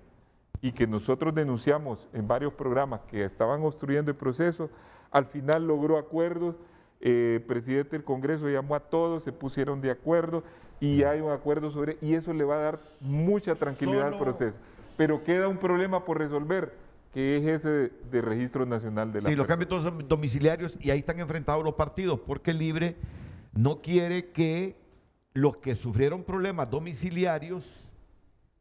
y que nosotros denunciamos en varios programas que estaban obstruyendo el proceso, al final logró acuerdos el eh, presidente del Congreso llamó a todos, se pusieron de acuerdo y hay un acuerdo sobre, y eso le va a dar mucha tranquilidad al proceso. Pero queda un problema por resolver, que es ese de, registro nacional de la... Sí, los cambios domiciliarios y ahí están enfrentados los partidos, porque Libre no quiere que los que sufrieron problemas domiciliarios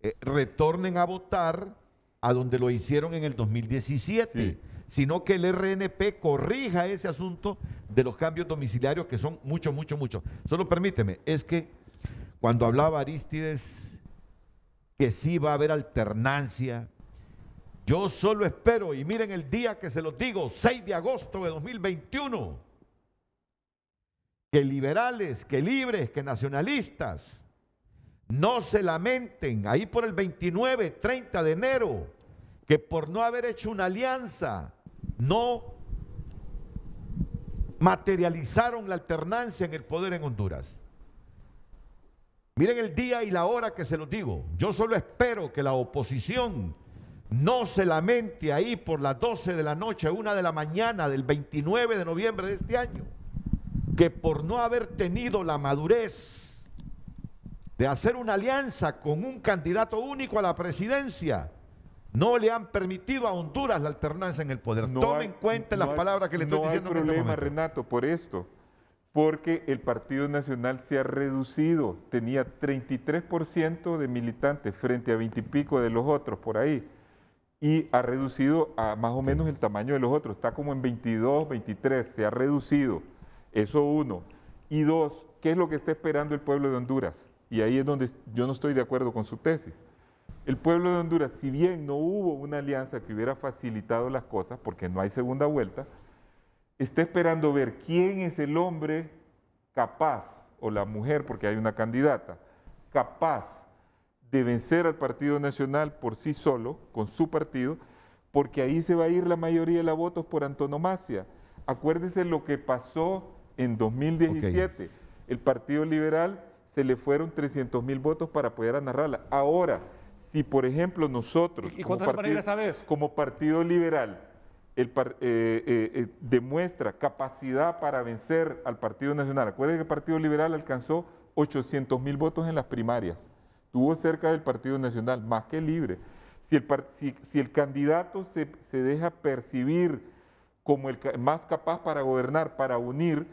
eh, retornen a votar a donde lo hicieron en el 2017 sino que el RNP corrija ese asunto de los cambios domiciliarios que son mucho mucho mucho Solo permíteme, es que cuando hablaba Aristides que sí va a haber alternancia, yo solo espero, y miren el día que se los digo, 6 de agosto de 2021, que liberales, que libres, que nacionalistas, no se lamenten ahí por el 29, 30 de enero, que por no haber hecho una alianza no materializaron la alternancia en el poder en Honduras. Miren el día y la hora que se los digo. Yo solo espero que la oposición no se lamente ahí por las 12 de la noche, una de la mañana del 29 de noviembre de este año, que por no haber tenido la madurez de hacer una alianza con un candidato único a la presidencia, no le han permitido a Honduras la alternancia en el poder. Tomen en cuenta las palabras que le estoy diciendo. No hay este problema, Renato, por esto. Porque el Partido Nacional se ha reducido. Tenía 33% de militantes frente a 20 y pico de los otros por ahí. Y ha reducido a más o menos el tamaño de los otros. Está como en 22, 23. Se ha reducido. Eso uno. Y dos, ¿qué es lo que está esperando el pueblo de Honduras? Y ahí es donde yo no estoy de acuerdo con su tesis el pueblo de Honduras, si bien no hubo una alianza que hubiera facilitado las cosas, porque no hay segunda vuelta, está esperando ver quién es el hombre capaz, o la mujer, porque hay una candidata, capaz de vencer al Partido Nacional por sí solo, con su partido, porque ahí se va a ir la mayoría de los votos por antonomasia. Acuérdese lo que pasó en 2017. El Partido Liberal se le fueron 300 mil votos para poder narrarla. Ahora, si, por ejemplo, nosotros, como, partido, Liberal, eh, eh, eh, demuestra capacidad para vencer al Partido Nacional. Acuérdense que el Partido Liberal alcanzó 800 mil votos en las primarias. Tuvo cerca del Partido Nacional, más que libre. Si el, el candidato se, se, deja percibir como el más capaz para gobernar, para unir,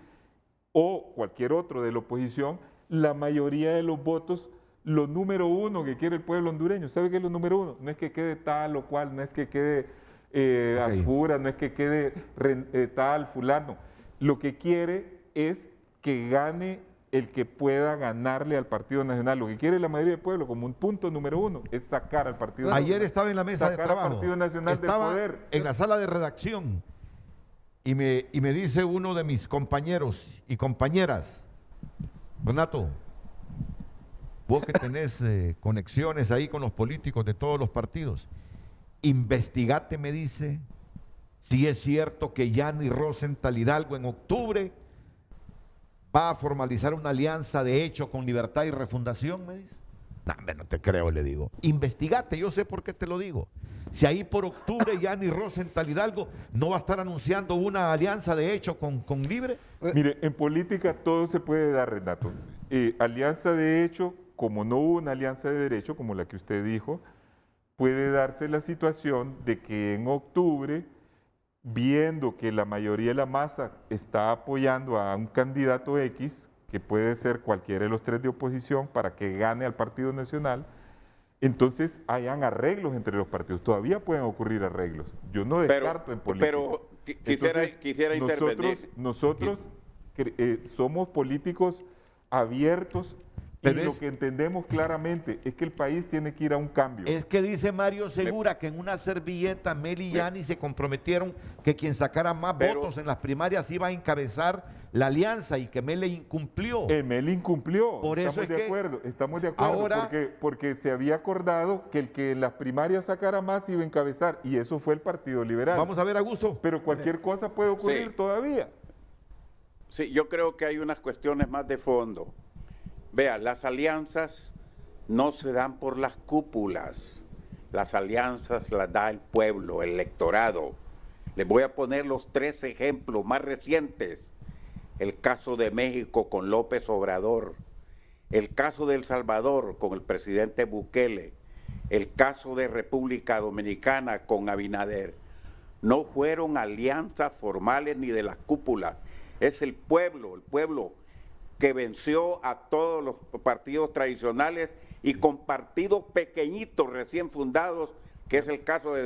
o cualquier otro de la oposición, la mayoría de los votos lo número uno que quiere el pueblo hondureño. ¿Sabe qué es lo número uno? No es que quede tal o cual, no es que quede eh, no es que quede eh, tal, fulano. Lo que quiere es que gane el que pueda ganarle al Partido Nacional. Lo que quiere la mayoría del pueblo, como un punto número uno, es sacar al Partido Ayer Nacional. Ayer estaba en la mesa de trabajo. Partido Nacional estaba en la sala de redacción y me, y me dice uno de mis compañeros y compañeras, Renato, vos que tenés eh, conexiones ahí con los políticos de todos los partidos, investigate, me dice, si es cierto que Yanni Rosenthal Hidalgo en octubre va a formalizar una alianza de hecho con Libertad y Refundación, me dice. No, no te creo, le digo. Investigate, yo sé por qué te lo digo. Si ahí por octubre Yanni Rosenthal Hidalgo no va a estar anunciando una alianza de hecho con, con Libre. Mire, en política todo se puede dar, Renato. Eh, alianza de hecho, como no hubo una alianza de derecho, como la que usted dijo, puede darse la situación de que en octubre, viendo que la mayoría de la masa está apoyando a un candidato X, que puede ser cualquiera de los tres de oposición, para que gane al Partido Nacional, entonces hayan arreglos entre los partidos. Todavía pueden ocurrir arreglos. Yo no descarto pero, en política. Pero quisiera, intervenir. Nosotros, eh, somos políticos abiertos pero lo que entendemos claramente es que el país tiene que ir a un cambio. Es que dice Mario Segura que en una servilleta Meli y Yani se comprometieron que quien sacara más votos en las primarias iba a encabezar la alianza y que Meli incumplió. Eh, Meli incumplió. Por estamos eso es de acuerdo, estamos de acuerdo. Ahora, porque, se había acordado que el que en las primarias sacara más iba a encabezar y eso fue el Partido Liberal. Vamos a ver, a gusto. Pero cualquier cosa puede ocurrir todavía. Sí, yo creo que hay unas cuestiones más de fondo. Vea, las alianzas no se dan por las cúpulas, las alianzas las da el pueblo, el electorado. Les voy a poner los tres ejemplos más recientes. El caso de México con López Obrador, el caso de El Salvador con el presidente Bukele, el caso de República Dominicana con Abinader. No fueron alianzas formales ni de las cúpulas. Es el pueblo, el pueblo que venció a todos los partidos tradicionales y con partidos pequeñitos recién fundados, que es el caso eh,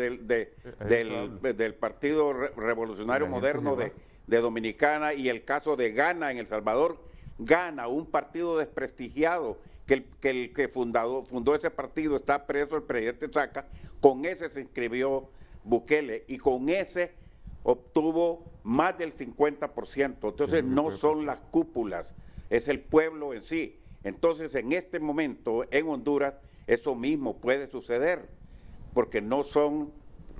del, Partido Revolucionario Moderno de Dominicana y el caso de Gana en El Salvador. Gana, un partido desprestigiado, que el que, fundado, fundó ese partido está preso, el presidente Saca, con ese se inscribió Bukele y con ese obtuvo más del 50%. Entonces no son las cúpulas, es el pueblo en sí. Entonces, en este momento, en Honduras, eso mismo puede suceder, porque no son,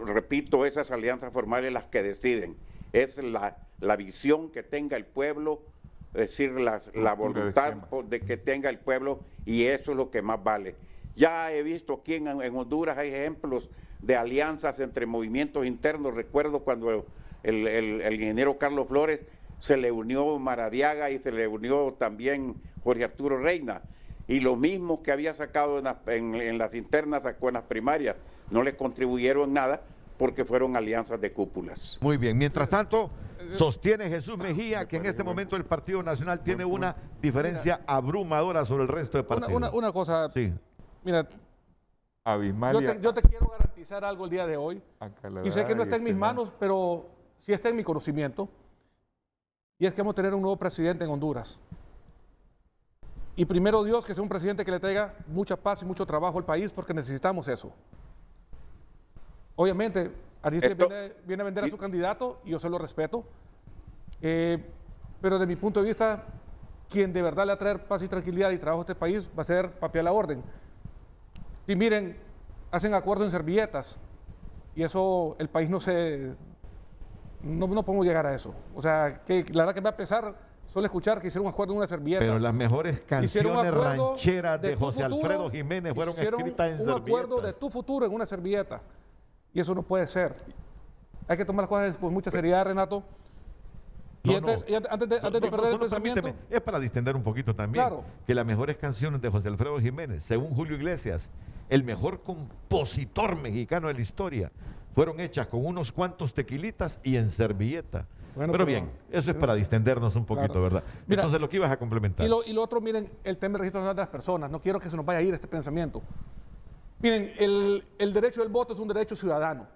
repito, esas alianzas formales las que deciden, es la, la visión que tenga el pueblo, es decir, las, la voluntad de, que tenga el pueblo, y eso es lo que más vale. Ya he visto aquí en, Honduras hay ejemplos de alianzas entre movimientos internos. Recuerdo cuando el, el ingeniero Carlos Flores se le unió Maradiaga y se le unió también Jorge Arturo Reina. Y lo mismo que había sacado en, las internas sacó primarias. No le contribuyeron nada porque fueron alianzas de cúpulas. Muy bien, mientras tanto, eh, sostiene Jesús Mejía que en este momento el Partido Nacional tiene una diferencia abrumadora sobre el resto de partidos. Una, cosa, sí. mira, yo te, yo te, quiero garantizar algo el día de hoy, y sé que no está en este mis manos, pero sí está en mi conocimiento y es que vamos a tener un nuevo presidente en Honduras. Y primero Dios, que sea un presidente que le traiga mucha paz y mucho trabajo al país, porque necesitamos eso. Obviamente, Aristides viene, a vender a su candidato, y yo se lo respeto, eh, pero de mi punto de vista, quien de verdad le va a traer paz y tranquilidad y trabajo a este país va a ser Papi a la Orden. Y miren, hacen acuerdos en servilletas, y eso el país no se, no, no llegar a eso. O sea, que la verdad que me va a pesar solo escuchar que hicieron un acuerdo en una servilleta. Pero las mejores canciones rancheras de, José Alfredo Jiménez fueron escritas en un acuerdo de tu futuro en una servilleta. Y eso no puede ser. Hay que tomar las cosas con mucha seriedad, Renato. Y antes, de, perder el pensamiento... Es para distender un poquito también. Claro. Que las mejores canciones de José Alfredo Jiménez, según Julio Iglesias, el mejor compositor mexicano de la historia, fueron hechas con unos cuantos tequilitas y en servilleta. pero, bien, eso es para distendernos un poquito, ¿verdad? Entonces, lo que ibas a complementar. Y lo, otro, miren, el tema de registro de las personas. No quiero que se nos vaya a ir este pensamiento. Miren, el, derecho del voto es un derecho ciudadano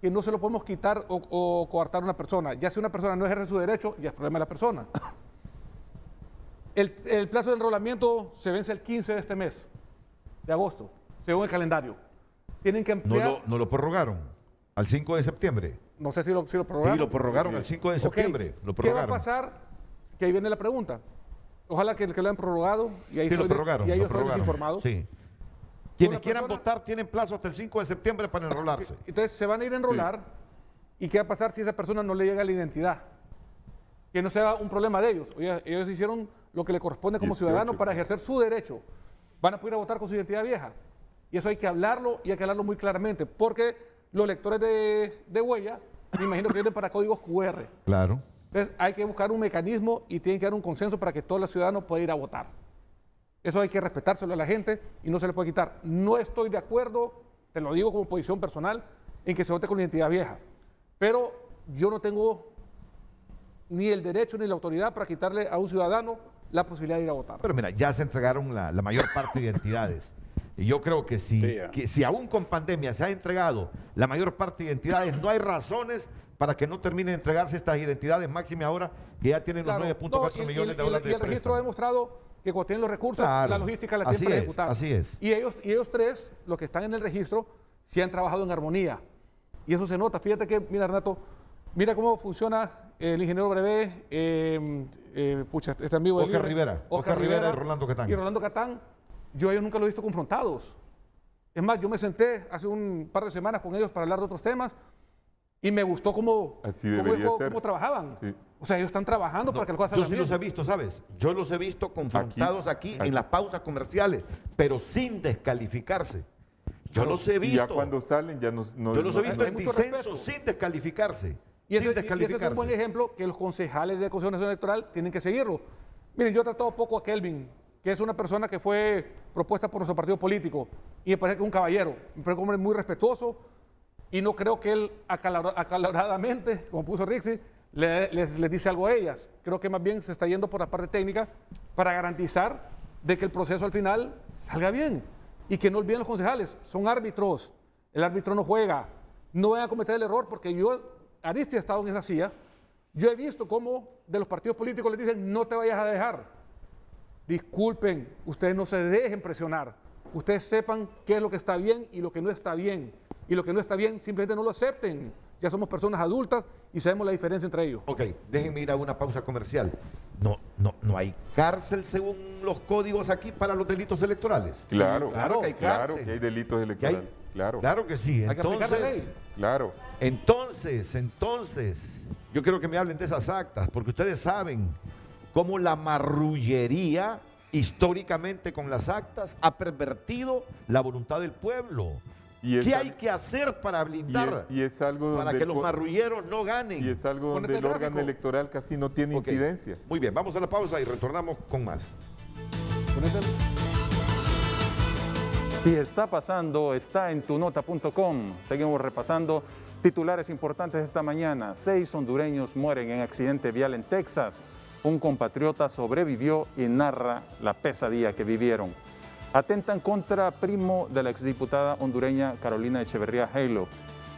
que no se lo podemos quitar o, coartar a una persona. Ya si una persona no ejerce su derecho, ya es problema de la persona. El, el plazo de enrolamiento se vence el 15 de este mes, de agosto, según el calendario que No lo, prorrogaron al 5 de septiembre. No sé si lo, lo prorrogaron. Sí, lo prorrogaron al 5 de septiembre. Lo ¿Qué va a pasar? Que ahí viene la pregunta. Ojalá que, que lo hayan prorrogado y ahí sí, y Sí. Quienes quieran votar tienen plazo hasta el 5 de septiembre para enrolarse. Entonces se van a ir a enrolar y qué va a pasar si a esa persona no le llega la identidad. Que no sea un problema de ellos. ellos hicieron lo que le corresponde como ciudadano para ejercer su derecho. Van a poder votar con su identidad vieja. Y eso hay que hablarlo y hay que hablarlo muy claramente, porque los lectores de, huella, me imagino que vienen para códigos QR. Claro. Entonces hay que buscar un mecanismo y tiene que dar un consenso para que todos los ciudadanos puedan ir a votar. Eso hay que respetárselo a la gente y no se le puede quitar. No estoy de acuerdo, te lo digo como posición personal, en que se vote con identidad vieja. Pero yo no tengo ni el derecho ni la autoridad para quitarle a un ciudadano la posibilidad de ir a votar. Pero mira, ya se entregaron la mayor parte de identidades. Y yo creo que si, si aún con pandemia se ha entregado la mayor parte de identidades, no hay razones para que no terminen de entregarse estas identidades máximas ahora que ya tienen los 9.4 millones de dólares. Y el, registro ha demostrado que cuando tienen los recursos, la logística la tiene para ejecutar. Así es. Y ellos, y ellos tres, los que están en el registro, sí han trabajado en armonía. Y eso se nota. Fíjate que, mira, Renato, mira cómo funciona el ingeniero breve eh, eh, pucha, este amigo Oscar Rivera. Oscar, Rivera y Rolando Catán. Y Rolando Catán yo a ellos nunca los he visto confrontados. Es más, yo me senté hace un par de semanas con ellos para hablar de otros temas y me gustó cómo, trabajaban. O sea, ellos están trabajando para que las cosas Yo sí los he visto, ¿sabes? Yo los he visto confrontados aquí, en las pausas comerciales, pero sin descalificarse. Yo los he visto. ya cuando salen ya no, Yo los he visto en disenso sin descalificarse. Y ese, sin descalificarse. Y es un buen ejemplo que los concejales de Consejo Nacional Electoral tienen que seguirlo. Miren, yo he tratado poco a Kelvin que es una persona que fue propuesta por nuestro partido político y me parece que es un caballero, un hombre muy respetuoso y no creo que él acaloradamente, como puso Rixi, les, dice algo a ellas. Creo que más bien se está yendo por la parte técnica para garantizar de que el proceso al final salga bien y que no olviden los concejales, son árbitros, el árbitro no juega, no van a cometer el error porque yo, Aristi ha estado en esa silla, yo he visto cómo de los partidos políticos les dicen no te vayas a dejar Disculpen, ustedes no se dejen presionar. Ustedes sepan qué es lo que está bien y lo que no está bien. Y lo que no está bien, simplemente no lo acepten. Ya somos personas adultas y sabemos la diferencia entre ellos. Ok, déjenme ir a una pausa comercial. No, no, no hay cárcel según los códigos aquí para los delitos electorales. Claro, claro que hay Claro que hay delitos electorales. Claro. que sí. ¿Hay Claro. Entonces, entonces, yo quiero que me hablen de esas actas, porque ustedes saben cómo la marrullería históricamente con las actas ha pervertido la voluntad del pueblo. ¿Qué hay que hacer para blindar? Y es, para que los marrulleros no ganen. Y es algo donde el, órgano electoral casi no tiene incidencia. Muy bien, vamos a la pausa y retornamos con más. Y este- está pasando, está en tu tunota.com. Seguimos repasando titulares importantes esta mañana. Seis hondureños mueren en accidente vial en Texas un compatriota sobrevivió y narra la pesadilla que vivieron. Atentan contra primo de la exdiputada hondureña Carolina Echeverría Halo.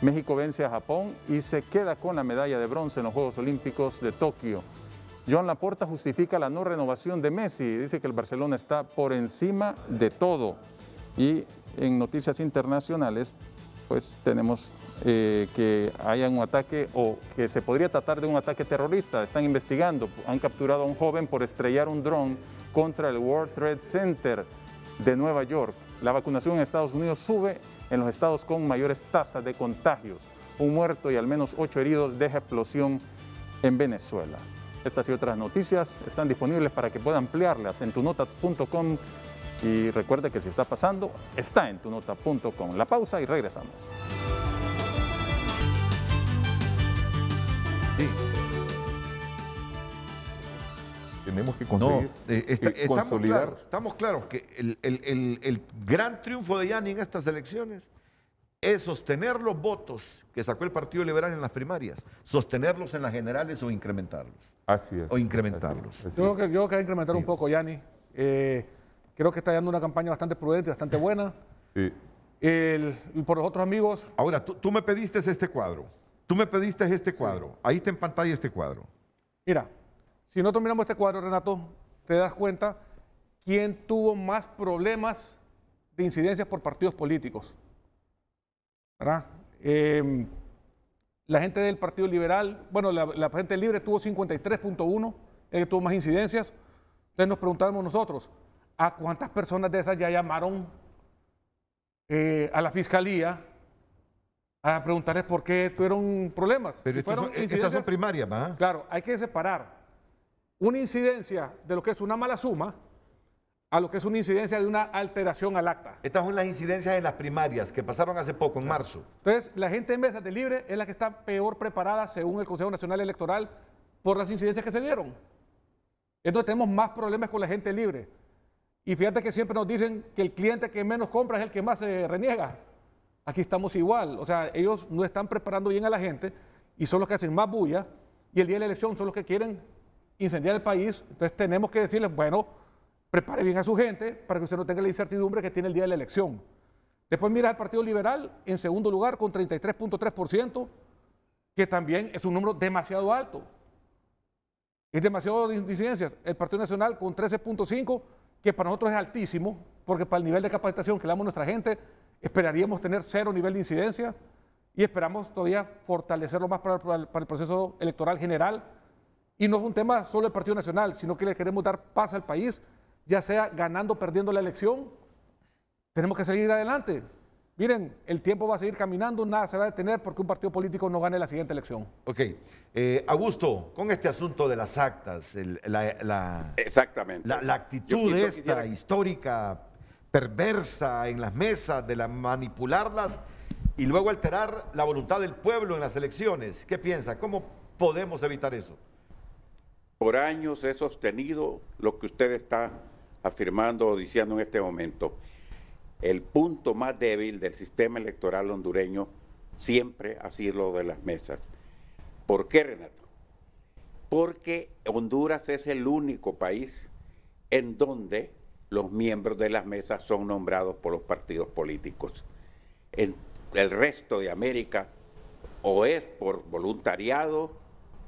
México vence a Japón y se queda con la medalla de bronce en los Juegos Olímpicos de Tokio. Joan Laporta justifica la no renovación de Messi, dice que el Barcelona está por encima de todo. Y en noticias internacionales, pues tenemos eh, que haya un ataque o que se podría tratar de un ataque terrorista. Están investigando, han capturado a un joven por estrellar un dron contra el World Trade Center de Nueva York. La vacunación en Estados Unidos sube en los estados con mayores tasas de contagios. Un muerto y al menos ocho heridos deja explosión en Venezuela. Estas y otras noticias están disponibles para que puedan ampliarlas en tunota.com y recuerde que si está pasando, está en tunota.com. La pausa y regresamos. Tenemos que conseguir, eh, eh, consolidar. Estamos claros, que el, gran triunfo de Yanni en estas elecciones es sostener los votos que sacó el Partido Liberal en las primarias, sostenerlos en las generales o incrementarlos. Así es. O incrementarlos. Yo creo que, hay que incrementar un poco, Yanni eh, creo que está dando una campaña bastante prudente, bastante buena. y por los otros amigos. Ahora, tú me pediste este cuadro. Tú me pediste este cuadro. Ahí está en pantalla este cuadro. Mira, si no miramos este cuadro, Renato, te das cuenta quién tuvo más problemas de incidencias por partidos políticos. ¿Verdad? Em, la gente del Partido Liberal, bueno, la, gente libre tuvo 53.1, el que tuvo más incidencias. Entonces nos preguntamos nosotros, ¿a cuántas personas de esas ya llamaron eh, a la fiscalía a preguntarles por qué tuvieron problemas. Pero fueron estas primarias, ¿verdad? Claro, hay que separar una incidencia de lo que es una mala suma a lo que es una incidencia de una alteración al acta. Estas son las incidencias de las primarias que pasaron hace poco, en marzo. Entonces, la gente en mesas de libre es la que está peor preparada, según el Consejo Nacional Electoral, por las incidencias que se dieron. Entonces, tenemos más problemas con la gente libre. Y fíjate que siempre nos dicen que el cliente que menos compra es el que más se reniega. Aquí estamos igual, o sea, ellos no están preparando bien a la gente y son los que hacen más bulla y el día de la elección son los que quieren incendiar el país. Entonces tenemos que decirles, bueno, prepare bien a su gente para que usted no tenga la incertidumbre que tiene el día de la elección. Después mira el Partido Liberal en segundo lugar con 33.3%, que también es un número demasiado alto. Es demasiado de incidencias. El Partido Nacional con 13.5%, que para nosotros es altísimo, porque para el nivel de capacitación que le damos a nuestra gente, esperaríamos tener cero nivel de incidencia y esperamos todavía fortalecerlo más para, el proceso electoral general. Y no es un tema solo del Partido Nacional, sino que le queremos dar paz al país, ya sea ganando o perdiendo la elección. Tenemos que seguir adelante. Miren, el tiempo va a seguir caminando, nada se va a detener porque un partido político no gane la siguiente elección. Ok. Eh, Augusto, con este asunto de las actas, la, Exactamente. La, actitud esta quisiera... histórica perversa en las mesas, de las manipularlas y luego alterar la voluntad del pueblo en las elecciones. ¿Qué piensa? ¿Cómo podemos evitar eso? Por años he sostenido lo que usted está afirmando o diciendo en este momento. El punto más débil del sistema electoral hondureño siempre ha sido lo de las mesas. ¿Por qué, Renato? Porque Honduras es el único país en donde los miembros de las mesas son nombrados por los partidos políticos. En el resto de América o es por voluntariado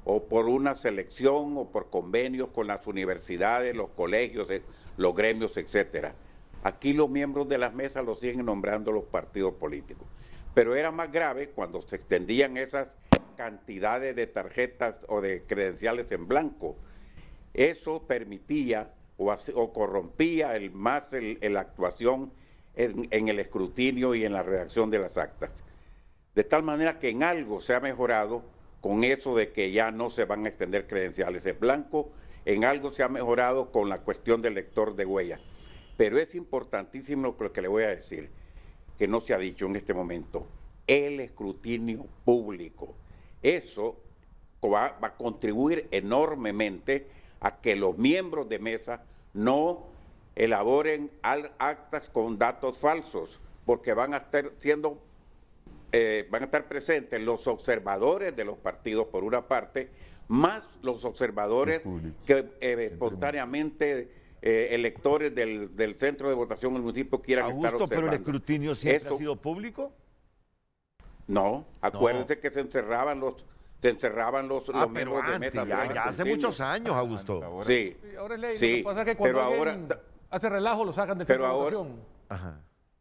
o por una selección o por convenios con las universidades, los colegios, eh, los gremios, etcétera. Aquí los miembros de las mesas los siguen nombrando los partidos políticos. Pero era más grave cuando se extendían esas cantidades de tarjetas o de credenciales en blanco. Eso permitía o, corrompía el, más la actuación en, el escrutinio y en la redacción de las actas. De tal manera que en algo se ha mejorado con eso de que ya no se van a extender credenciales en blanco, en algo se ha mejorado con la cuestión del lector de huella. Pero es importantísimo lo que le voy a decir, que no se ha dicho en este momento, el escrutinio público. Eso va a contribuir enormemente a que los miembros de mesa no elaboren actas con datos falsos, porque van a estar siendo, eh, van a estar presentes los observadores de los partidos por una parte, más los observadores que eh, espontáneamente eh, electores del, centro de votación del municipio quieran estar observando. pero el escrutinio siempre ha sido público? No, acuérdense que se encerraban los te encerraban los, ah, los pero de Ya, hace muchos años, Augusto. sí, ahora es ley. Sí, lo pasa que cuando pero ahora, hace relajo lo sacan de pero ahora,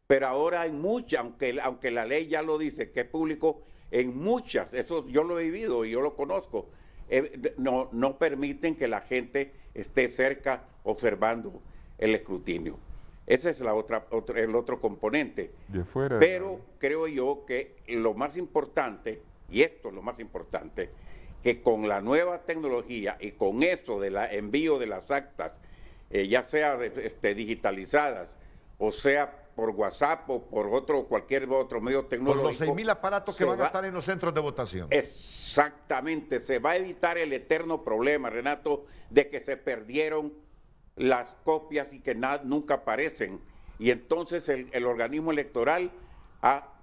Pero ahora hay muchas, aunque, aunque la ley ya lo dice, que es público, en muchas, eso yo lo he vivido y yo lo conozco, eh, no, no permiten que la gente esté cerca observando el escrutinio. Ese es la otra, el otro componente. De fuera, Pero creo yo que lo más importante y esto es lo más importante, que con la nueva tecnología y con eso del envío de las actas, eh, ya sea este, digitalizadas o sea por WhatsApp o por otro cualquier otro medio tecnológico. Por los 6.000 aparatos que van a estar en los centros de votación. Exactamente, se va a evitar el eterno problema, Renato, de que se perdieron las copias y que nunca aparecen. Y entonces el organismo electoral ha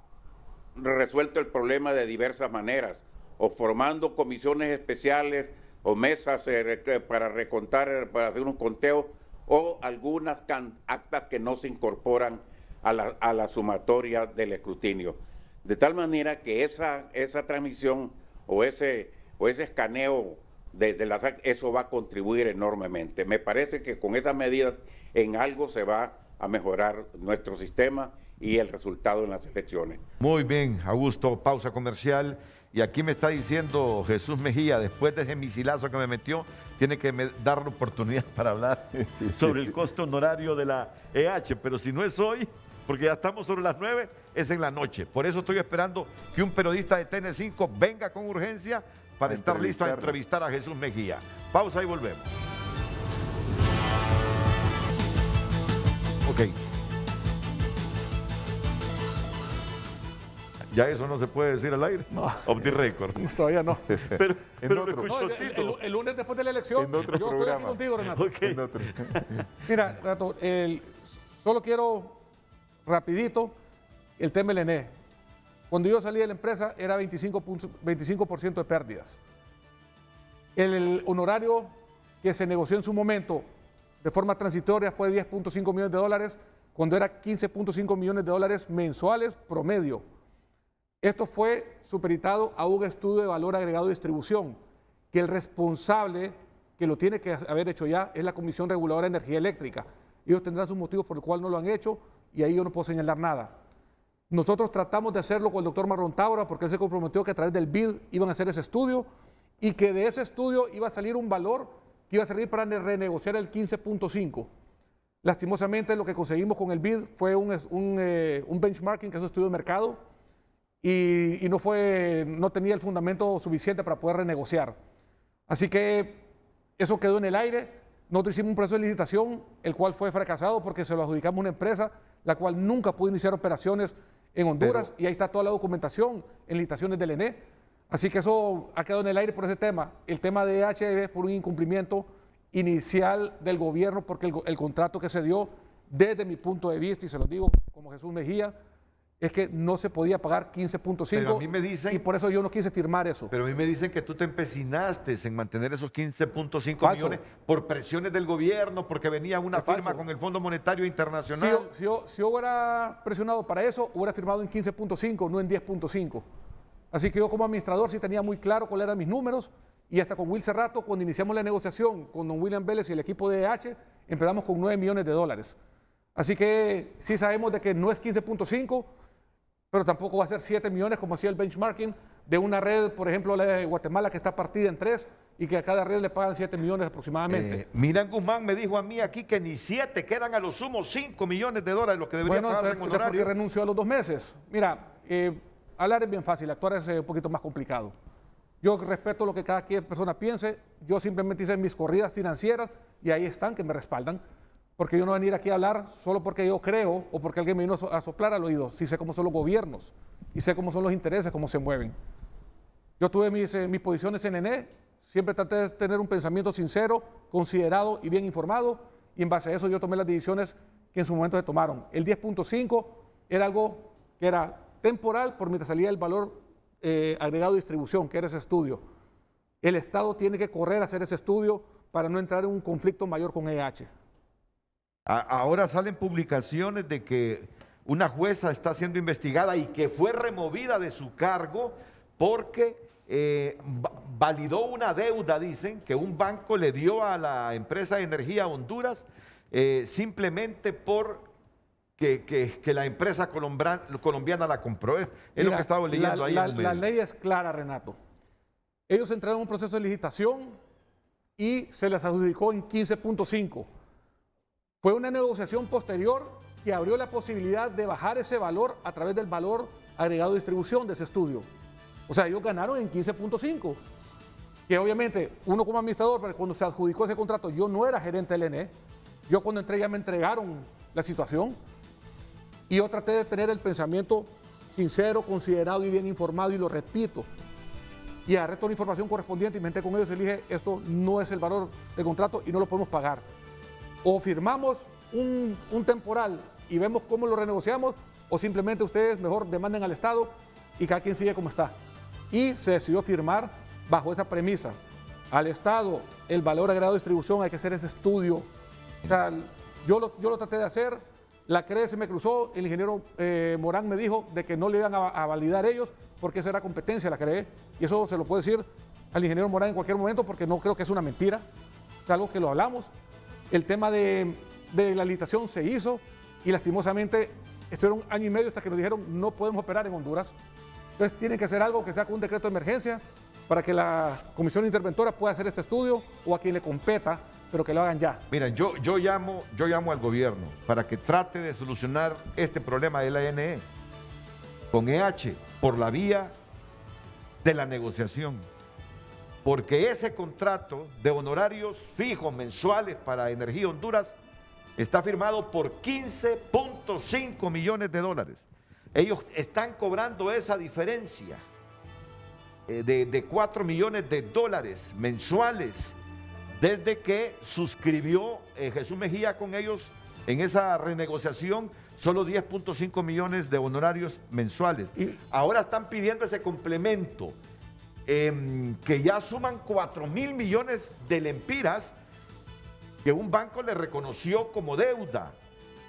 resuelto el problema de diversas maneras, o formando comisiones especiales o mesas eh, para recontar, eh, para hacer un conteo, o algunas actas que no se incorporan a la, sumatoria del escrutinio. De tal manera que esa, esa transmisión o ese, o ese escaneo de, de las actas, eso va a contribuir enormemente. Me parece que con esas medidas en algo se va a mejorar nuestro sistema y el resultado en las elecciones. Muy bien, Augusto, pausa comercial. Y aquí me está diciendo Jesús Mejía, después de ese misilazo que me metió, tiene que me dar la oportunidad para hablar sobre el costo honorario de la EH. Pero si no es hoy, porque ya estamos sobre las 9, es en la noche. Por eso estoy esperando que un periodista de TN5 venga con urgencia para estar listo a entrevistar a Jesús Mejía. Pausa y volvemos. Ok. Ya eso no se puede decir al aire. No. opti Todavía no. Pero, El, lunes después de la elección, yo estoy aquí contigo, Renato. Mira, Renato, solo quiero rapidito el tema del ENE. Cuando yo salí de la empresa era 25%, 25 de pérdidas. El honorario que se negoció en su momento de forma transitoria fue 10.5 millones de dólares, cuando era 15.5 millones de dólares mensuales promedio esto fue superitado a un estudio de valor agregado de distribución, que el responsable que lo tiene que haber hecho ya es la Comisión Reguladora de Energía Eléctrica. Ellos tendrán sus motivos por el cual no lo han hecho y ahí yo no puedo señalar nada. Nosotros tratamos de hacerlo con el doctor Marrón Taura porque él se comprometió que a través del BID iban a hacer ese estudio y que de ese estudio iba a salir un valor que iba a servir para renegociar el 15.5. Lastimosamente lo que conseguimos con el BID fue un, eh, un benchmarking, que es un estudio de mercado, y, no, fue, no tenía el fundamento suficiente para poder renegociar. Así que eso quedó en el aire. Nosotros hicimos un proceso de licitación, el cual fue fracasado porque se lo adjudicamos a una empresa, la cual nunca pudo iniciar operaciones en Honduras, y ahí está toda la documentación en licitaciones del ENE. Así que eso ha quedado en el aire por ese tema. El tema de HB es por un incumplimiento inicial del gobierno, porque el, el contrato que se dio, desde mi punto de vista, y se lo digo como Jesús Mejía, es que no se podía pagar 15.5 y por eso yo no quise firmar eso. Pero a mí me dicen que tú te empecinaste en mantener esos 15.5 millones por presiones del gobierno, porque venía una firma con el Fondo Monetario Internacional. Si, si, si, hubiera presionado para eso, hubiera firmado en 15.5, no en 10.5. Así que yo como administrador sí tenía muy claro cuáles eran mis números y hasta con Will Cerrato, cuando iniciamos la negociación con don William Vélez y el equipo de EH, empezamos con 9 millones de dólares. Así que sí sabemos de que no es 15.5 pero tampoco va a ser 7 millones como hacía el benchmarking de una red, por ejemplo, la de Guatemala, que está partida en tres y que a cada red le pagan 7 millones aproximadamente. Eh, Miran Guzmán me dijo a mí aquí que ni 7, quedan a lo sumo 5 millones de dólares lo que deberían bueno, pagar el honorario. renunció a los dos meses. Mira, eh, hablar es bien fácil, actuar es eh, un poquito más complicado. Yo respeto lo que cada persona piense, yo simplemente hice mis corridas financieras y ahí están que me respaldan porque yo no voy a venir aquí a hablar solo porque yo creo o porque alguien me vino a soplar al oído, si sé cómo son los gobiernos y sé cómo son los intereses, cómo se mueven. Yo tuve mis, eh, posiciones en ENE, siempre traté de tener un pensamiento sincero, considerado y bien informado, y en base a eso yo tomé las decisiones que en su momento se tomaron. El 10.5 era algo que era temporal por mientras salía el valor eh, agregado de distribución, que era ese estudio. El Estado tiene que correr a hacer ese estudio para no entrar en un conflicto mayor con EH ahora salen publicaciones de que una jueza está siendo investigada y que fue removida de su cargo porque eh, validó una deuda, dicen, que un banco le dio a la empresa de energía Honduras eh, simplemente por que, la empresa colombiana la compró. Es, lo que estaba leyendo ahí. La, la ley es clara, Renato. Ellos entraron en un proceso de licitación y se les adjudicó en 15.5. Fue una negociación posterior que abrió la posibilidad de bajar ese valor a través del valor agregado de distribución de ese estudio. O sea, ellos ganaron en 15.5. Que obviamente, uno como administrador, pero cuando se adjudicó ese contrato, yo no era gerente del e, Yo cuando entré ya me entregaron la situación. Y yo traté de tener el pensamiento sincero, considerado y bien informado, y lo repito. Y agarré toda la información correspondiente y me entré con ellos y les dije, esto no es el valor del contrato y no lo podemos pagar o firmamos un, temporal y vemos cómo lo renegociamos, o simplemente ustedes mejor demanden al Estado y cada quien sigue como está. Y se decidió firmar bajo esa premisa. Al Estado, el valor agregado de distribución, hay que hacer ese estudio. yo, lo, yo lo traté de hacer, la CRE se me cruzó, el ingeniero eh, Morán me dijo de que no le iban a, validar ellos porque esa era competencia la CRE. Y eso se lo puedo decir al ingeniero Morán en cualquier momento porque no creo que es una mentira. Es algo que lo hablamos. El tema de, la licitación se hizo y lastimosamente estuvieron año y medio hasta que nos dijeron no podemos operar en Honduras. Entonces tienen que hacer algo que sea con un decreto de emergencia para que la comisión interventora pueda hacer este estudio o a quien le competa, pero que lo hagan ya. Mira, yo, llamo, yo llamo al gobierno para que trate de solucionar este problema de la ANE e con EH por la vía de la negociación porque ese contrato de honorarios fijos mensuales para Energía Honduras está firmado por 15.5 millones de dólares. Ellos están cobrando esa diferencia eh, de, 4 millones de dólares mensuales desde que suscribió eh, Jesús Mejía con ellos en esa renegociación solo 10.5 millones de honorarios mensuales. Ahora están pidiendo ese complemento Em, que ya suman 4 mil millones de lempiras que un banco le reconoció como deuda.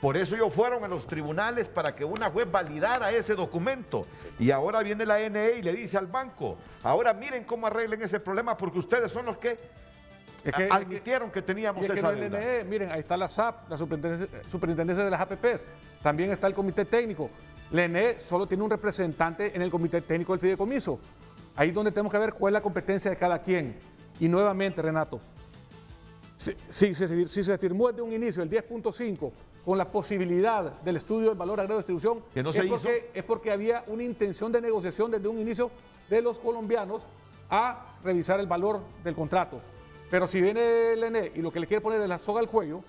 Por eso ellos fueron a los tribunales para que una juez validara ese documento. Y ahora viene la NE y le dice al banco, ahora miren cómo arreglen ese problema porque ustedes son los que admitieron que teníamos es que e, miren, ahí está la SAP, la superintendencia, superintendencia, de las APPs, también está el comité técnico. La NE solo tiene un representante en el comité técnico del fideicomiso. Ahí es donde tenemos que ver cuál es la competencia de cada quien. Y nuevamente, Renato, si, se firmó desde un inicio el 10.5 con la posibilidad del estudio del valor agregado de distribución, es, porque, había una intención de negociación desde un inicio de los colombianos a revisar el valor del contrato. Pero si viene el ENE y lo que le quiere poner es la soga al cuello,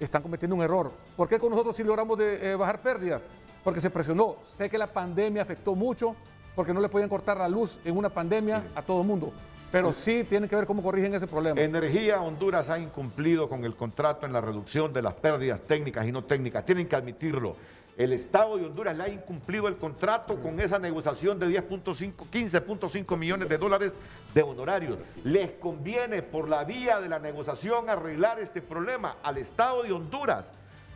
están cometiendo un error. ¿Por qué con nosotros sí logramos eh, bajar pérdidas? Porque se presionó. Sé que la pandemia afectó mucho, porque no le podían cortar la luz en una pandemia a todo el mundo. Pero sí tienen que ver cómo corrigen ese problema. Energía Honduras ha incumplido con el contrato en la reducción de las pérdidas técnicas y no técnicas. Tienen que admitirlo. El Estado de Honduras le ha incumplido el contrato con esa negociación de 10.5, 15.5 millones de dólares de honorarios. Les conviene por la vía de la negociación arreglar este problema al Estado de Honduras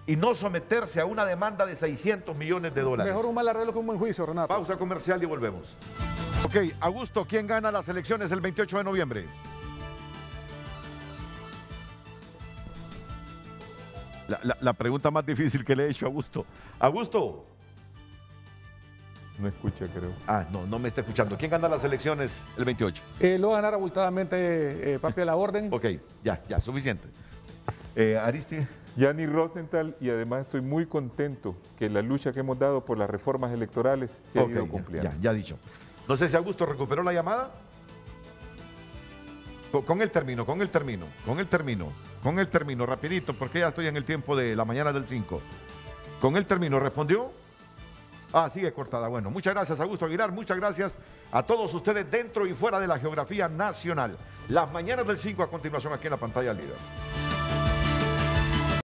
y no someterse a una demanda de 600 millones de dólares. Mejor un mal arreglo que un buen juicio, Renato. Pausa comercial y volvemos. Ok, Augusto, ¿quién gana las elecciones el 28 de noviembre? La, pregunta más difícil que le he hecho a Augusto. Augusto. No escucha, creo. Ah, no, no me está escuchando. ¿Quién gana las elecciones el 28? Eh, lo va a ganar abultadamente eh, Papi de la Orden. ok, ya, ya, suficiente. Eh, Aristi... Yanni Rosenthal, y además estoy muy contento que la lucha que hemos dado por las reformas electorales se haya cumplido. Ya, ya, dicho. No sé si Augusto recuperó la llamada. Con el término, con el término, con el término, con el término, rapidito, porque ya estoy en el tiempo de la mañana del 5. Con el término, ¿respondió? Ah, sigue cortada. Bueno, muchas gracias, Augusto Aguilar. Muchas gracias a todos ustedes dentro y fuera de la geografía nacional. Las mañanas del 5 a continuación aquí en la pantalla líder.